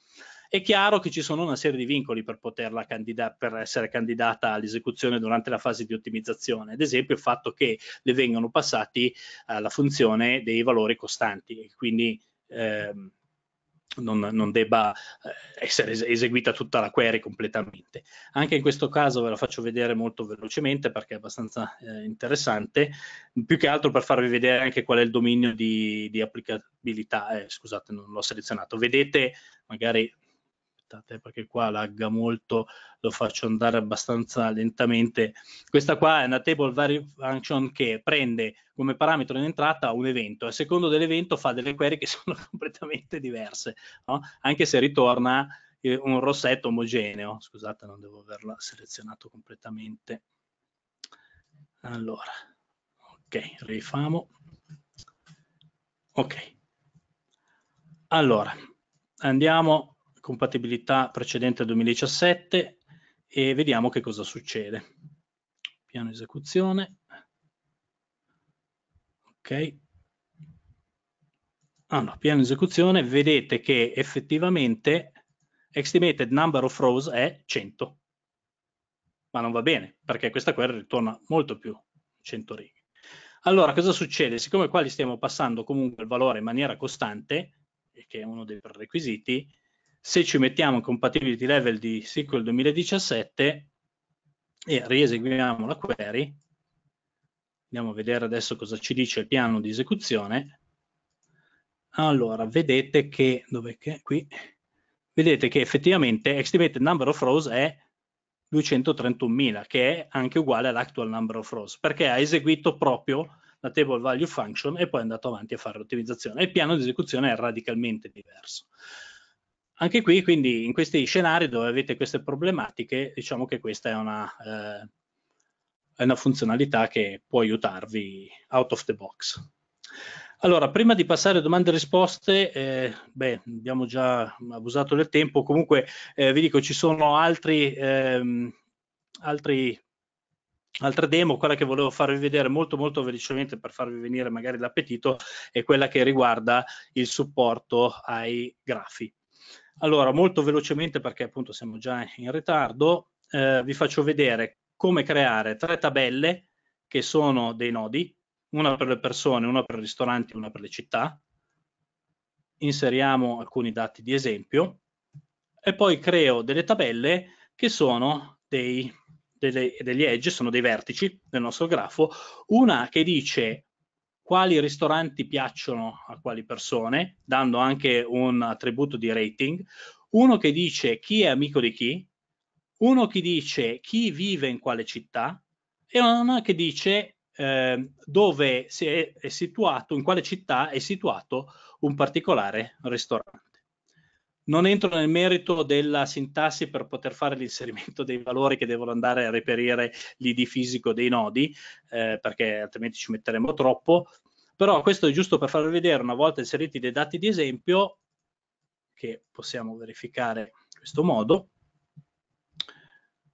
B: È chiaro che ci sono una serie di vincoli per, poterla candida- per essere candidata all'esecuzione durante la fase di ottimizzazione, ad esempio il fatto che le vengano passati alla eh, funzione dei valori costanti e quindi ehm, non, non, debba eh, essere eseguita tutta la query completamente. Anche in questo caso ve la faccio vedere molto velocemente perché è abbastanza eh, interessante, più che altro per farvi vedere anche qual è il dominio di, di applicabilità, eh, scusate non l'ho selezionato, vedete magari aspettate perché qua lagga molto, lo faccio andare abbastanza lentamente. Questa qua è una table vari function che prende come parametro in entrata un evento a secondo dell'evento fa delle query che sono completamente diverse, no? anche se ritorna eh, un rossetto omogeneo. Scusate, non devo averla selezionato completamente. Allora, ok, rifamo. Ok. Allora, andiamo compatibilità precedente 2017 e vediamo che cosa succede. Piano esecuzione. Ok. Ah piano esecuzione, vedete che effettivamente estimated number of rows è 100. Ma non va bene, perché questa query ritorna molto più 100 righe. Allora, cosa succede? Siccome qua li stiamo passando comunque il valore in maniera costante, che è uno dei prerequisiti, se ci mettiamo compatibility level di SQL 2017 e rieseguiamo la query, andiamo a vedere adesso cosa ci dice il piano di esecuzione, allora vedete che, dov'è che qui, vedete che effettivamente estimated number of rows è 231.000 che è anche uguale all'actual number of rows perché ha eseguito proprio la table value function e poi è andato avanti a fare l'ottimizzazione. Il piano di esecuzione è radicalmente diverso anche qui, quindi, in questi scenari dove avete queste problematiche, diciamo che questa è una, eh, è una funzionalità che può aiutarvi out of the box. Allora, prima di passare a domande e risposte, eh, beh, abbiamo già abusato del tempo, comunque eh, vi dico, ci sono altri, ehm, altri Altra demo, quella che volevo farvi vedere molto molto velocemente per farvi venire magari l'appetito, è quella che riguarda il supporto ai grafi. Allora, molto velocemente, perché appunto siamo già in ritardo, eh, vi faccio vedere come creare tre tabelle che sono dei nodi, una per le persone, una per i ristoranti, una per le città. Inseriamo alcuni dati di esempio e poi creo delle tabelle che sono dei, delle, degli edge, sono dei vertici del nostro grafo, una che dice quali ristoranti piacciono a quali persone, dando anche un attributo di rating, uno che dice chi è amico di chi, uno che dice chi vive in quale città e uno che dice eh, dove è, è situato, in quale città è situato un particolare ristorante. Non entro nel merito della sintassi per poter fare l'inserimento dei valori che devono andare a reperire l'ID fisico dei nodi, eh, perché altrimenti ci metteremo troppo. Però questo è giusto per farvi vedere, una volta inseriti dei dati di esempio, che possiamo verificare in questo modo,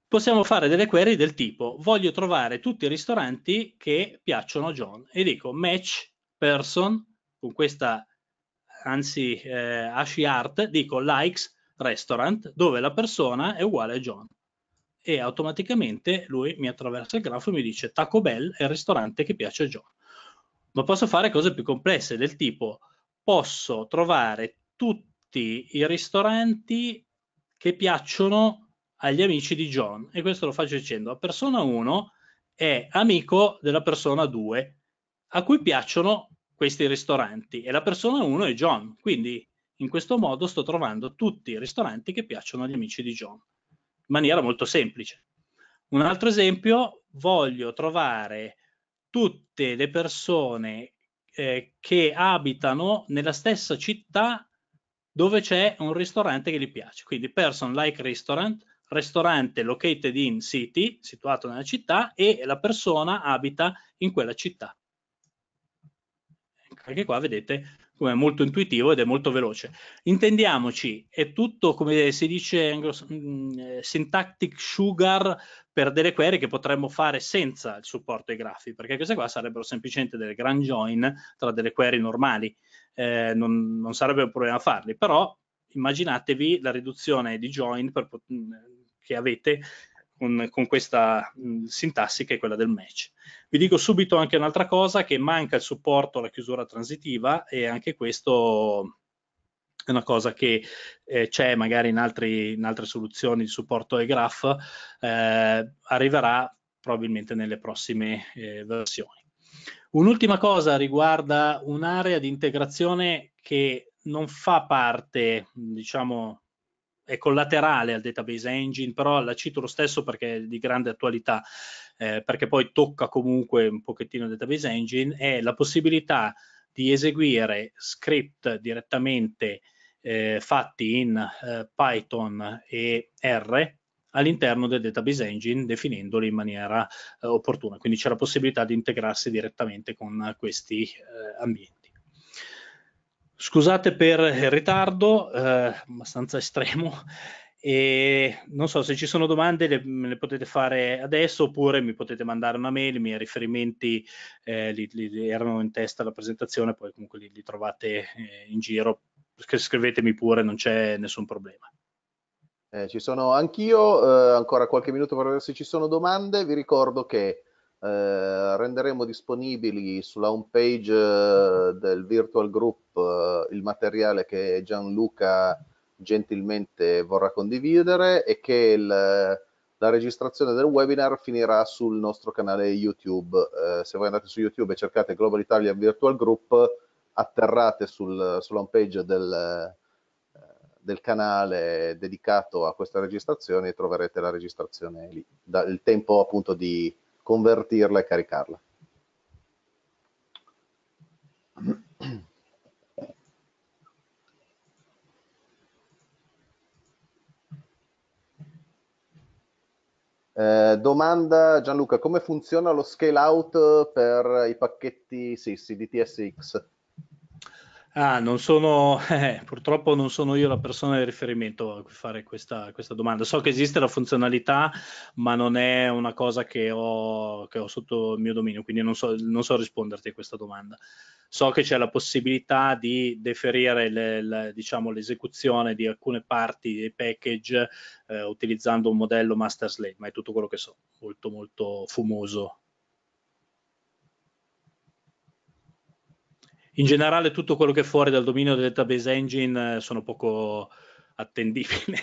B: possiamo fare delle query del tipo voglio trovare tutti i ristoranti che piacciono a John e dico match person con questa anzi eh, Ashi Art, dico likes restaurant, dove la persona è uguale a John. E automaticamente lui mi attraversa il grafo e mi dice Taco Bell è il ristorante che piace a John. Ma posso fare cose più complesse del tipo posso trovare tutti i ristoranti che piacciono agli amici di John. E questo lo faccio dicendo a persona 1 è amico della persona 2 a cui piacciono questi ristoranti e la persona 1 è John, quindi in questo modo sto trovando tutti i ristoranti che piacciono agli amici di John, in maniera molto semplice. Un altro esempio, voglio trovare tutte le persone eh, che abitano nella stessa città dove c'è un ristorante che gli piace. Quindi person like restaurant, ristorante located in city, situato nella città, e la persona abita in quella città. Anche qua vedete come è molto intuitivo ed è molto veloce. Intendiamoci, è tutto come si dice anglos- mh, mm, eh, syntactic sugar per delle query che potremmo fare senza il supporto ai grafi, perché queste qua sarebbero semplicemente delle grand join tra delle query normali, eh, non, non, sarebbe un problema farli, però immaginatevi la riduzione di join per, mm, che avete con, con questa mh, mm, sintassi che è quella del match. Vi dico subito anche un'altra cosa, che manca il supporto alla chiusura transitiva e anche questo è una cosa che eh, c'è magari in, altri, in, altre soluzioni di supporto ai graph, eh, arriverà probabilmente nelle prossime eh, versioni. Un'ultima cosa riguarda un'area di integrazione che non fa parte, diciamo, è collaterale al database engine, però la cito lo stesso perché è di grande attualità, eh, perché poi tocca comunque un pochettino il database engine, è la possibilità di eseguire script direttamente eh, fatti in eh, Python e R all'interno del database engine definendoli in maniera eh, opportuna. Quindi c'è la possibilità di integrarsi direttamente con questi eh, ambienti. Scusate per il ritardo, eh, abbastanza estremo. E non so se ci sono domande, le, le, potete fare adesso oppure mi potete mandare una mail. I miei riferimenti eh, li, li erano in testa alla presentazione, poi comunque li, li trovate eh, in giro. Scrivetemi pure, non c'è nessun problema.
A: Eh, ci sono anch'io, eh, ancora qualche minuto per vedere se ci sono domande. Vi ricordo che eh, renderemo disponibili sulla home page eh, del Virtual Group eh, il materiale che Gianluca gentilmente vorrà condividere e che il, la registrazione del webinar finirà sul nostro canale YouTube. se voi andate su YouTube e cercate Global Italia Virtual Group, atterrate sul, sulla home page del, del canale dedicato a questa registrazione e troverete la registrazione lì, da, il tempo appunto di convertirla e caricarla. Eh, domanda Gianluca, come funziona lo scale out per i pacchetti SIS, sì, sì, DTSX?
B: Ah, non sono, eh, purtroppo non sono io la persona di riferimento a fare questa, questa, domanda. So che esiste la funzionalità, ma non è una cosa che ho, che ho sotto il mio dominio, quindi non so, non so, risponderti a questa domanda. So che c'è la possibilità di deferire le, le, diciamo, l'esecuzione di alcune parti dei package eh, utilizzando un modello master slave, ma è tutto quello che so, molto molto fumoso. in generale tutto quello che è fuori dal dominio del database engine eh, sono poco attendibile.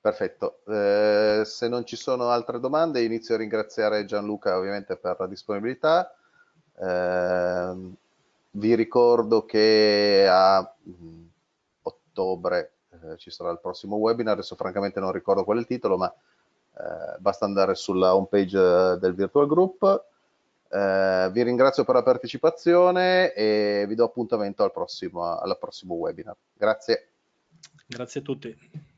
A: Perfetto, eh, se non ci sono altre domande inizio a ringraziare Gianluca ovviamente per la disponibilità. Eh, vi ricordo che a mm, ottobre eh, ci sarà il prossimo webinar, adesso francamente non ricordo qual è il titolo, ma eh, basta andare sulla homepage eh, del Virtual Group eh, vi ringrazio per la partecipazione e vi do appuntamento al prossimo, al prossimo webinar. Grazie.
B: Grazie a tutti.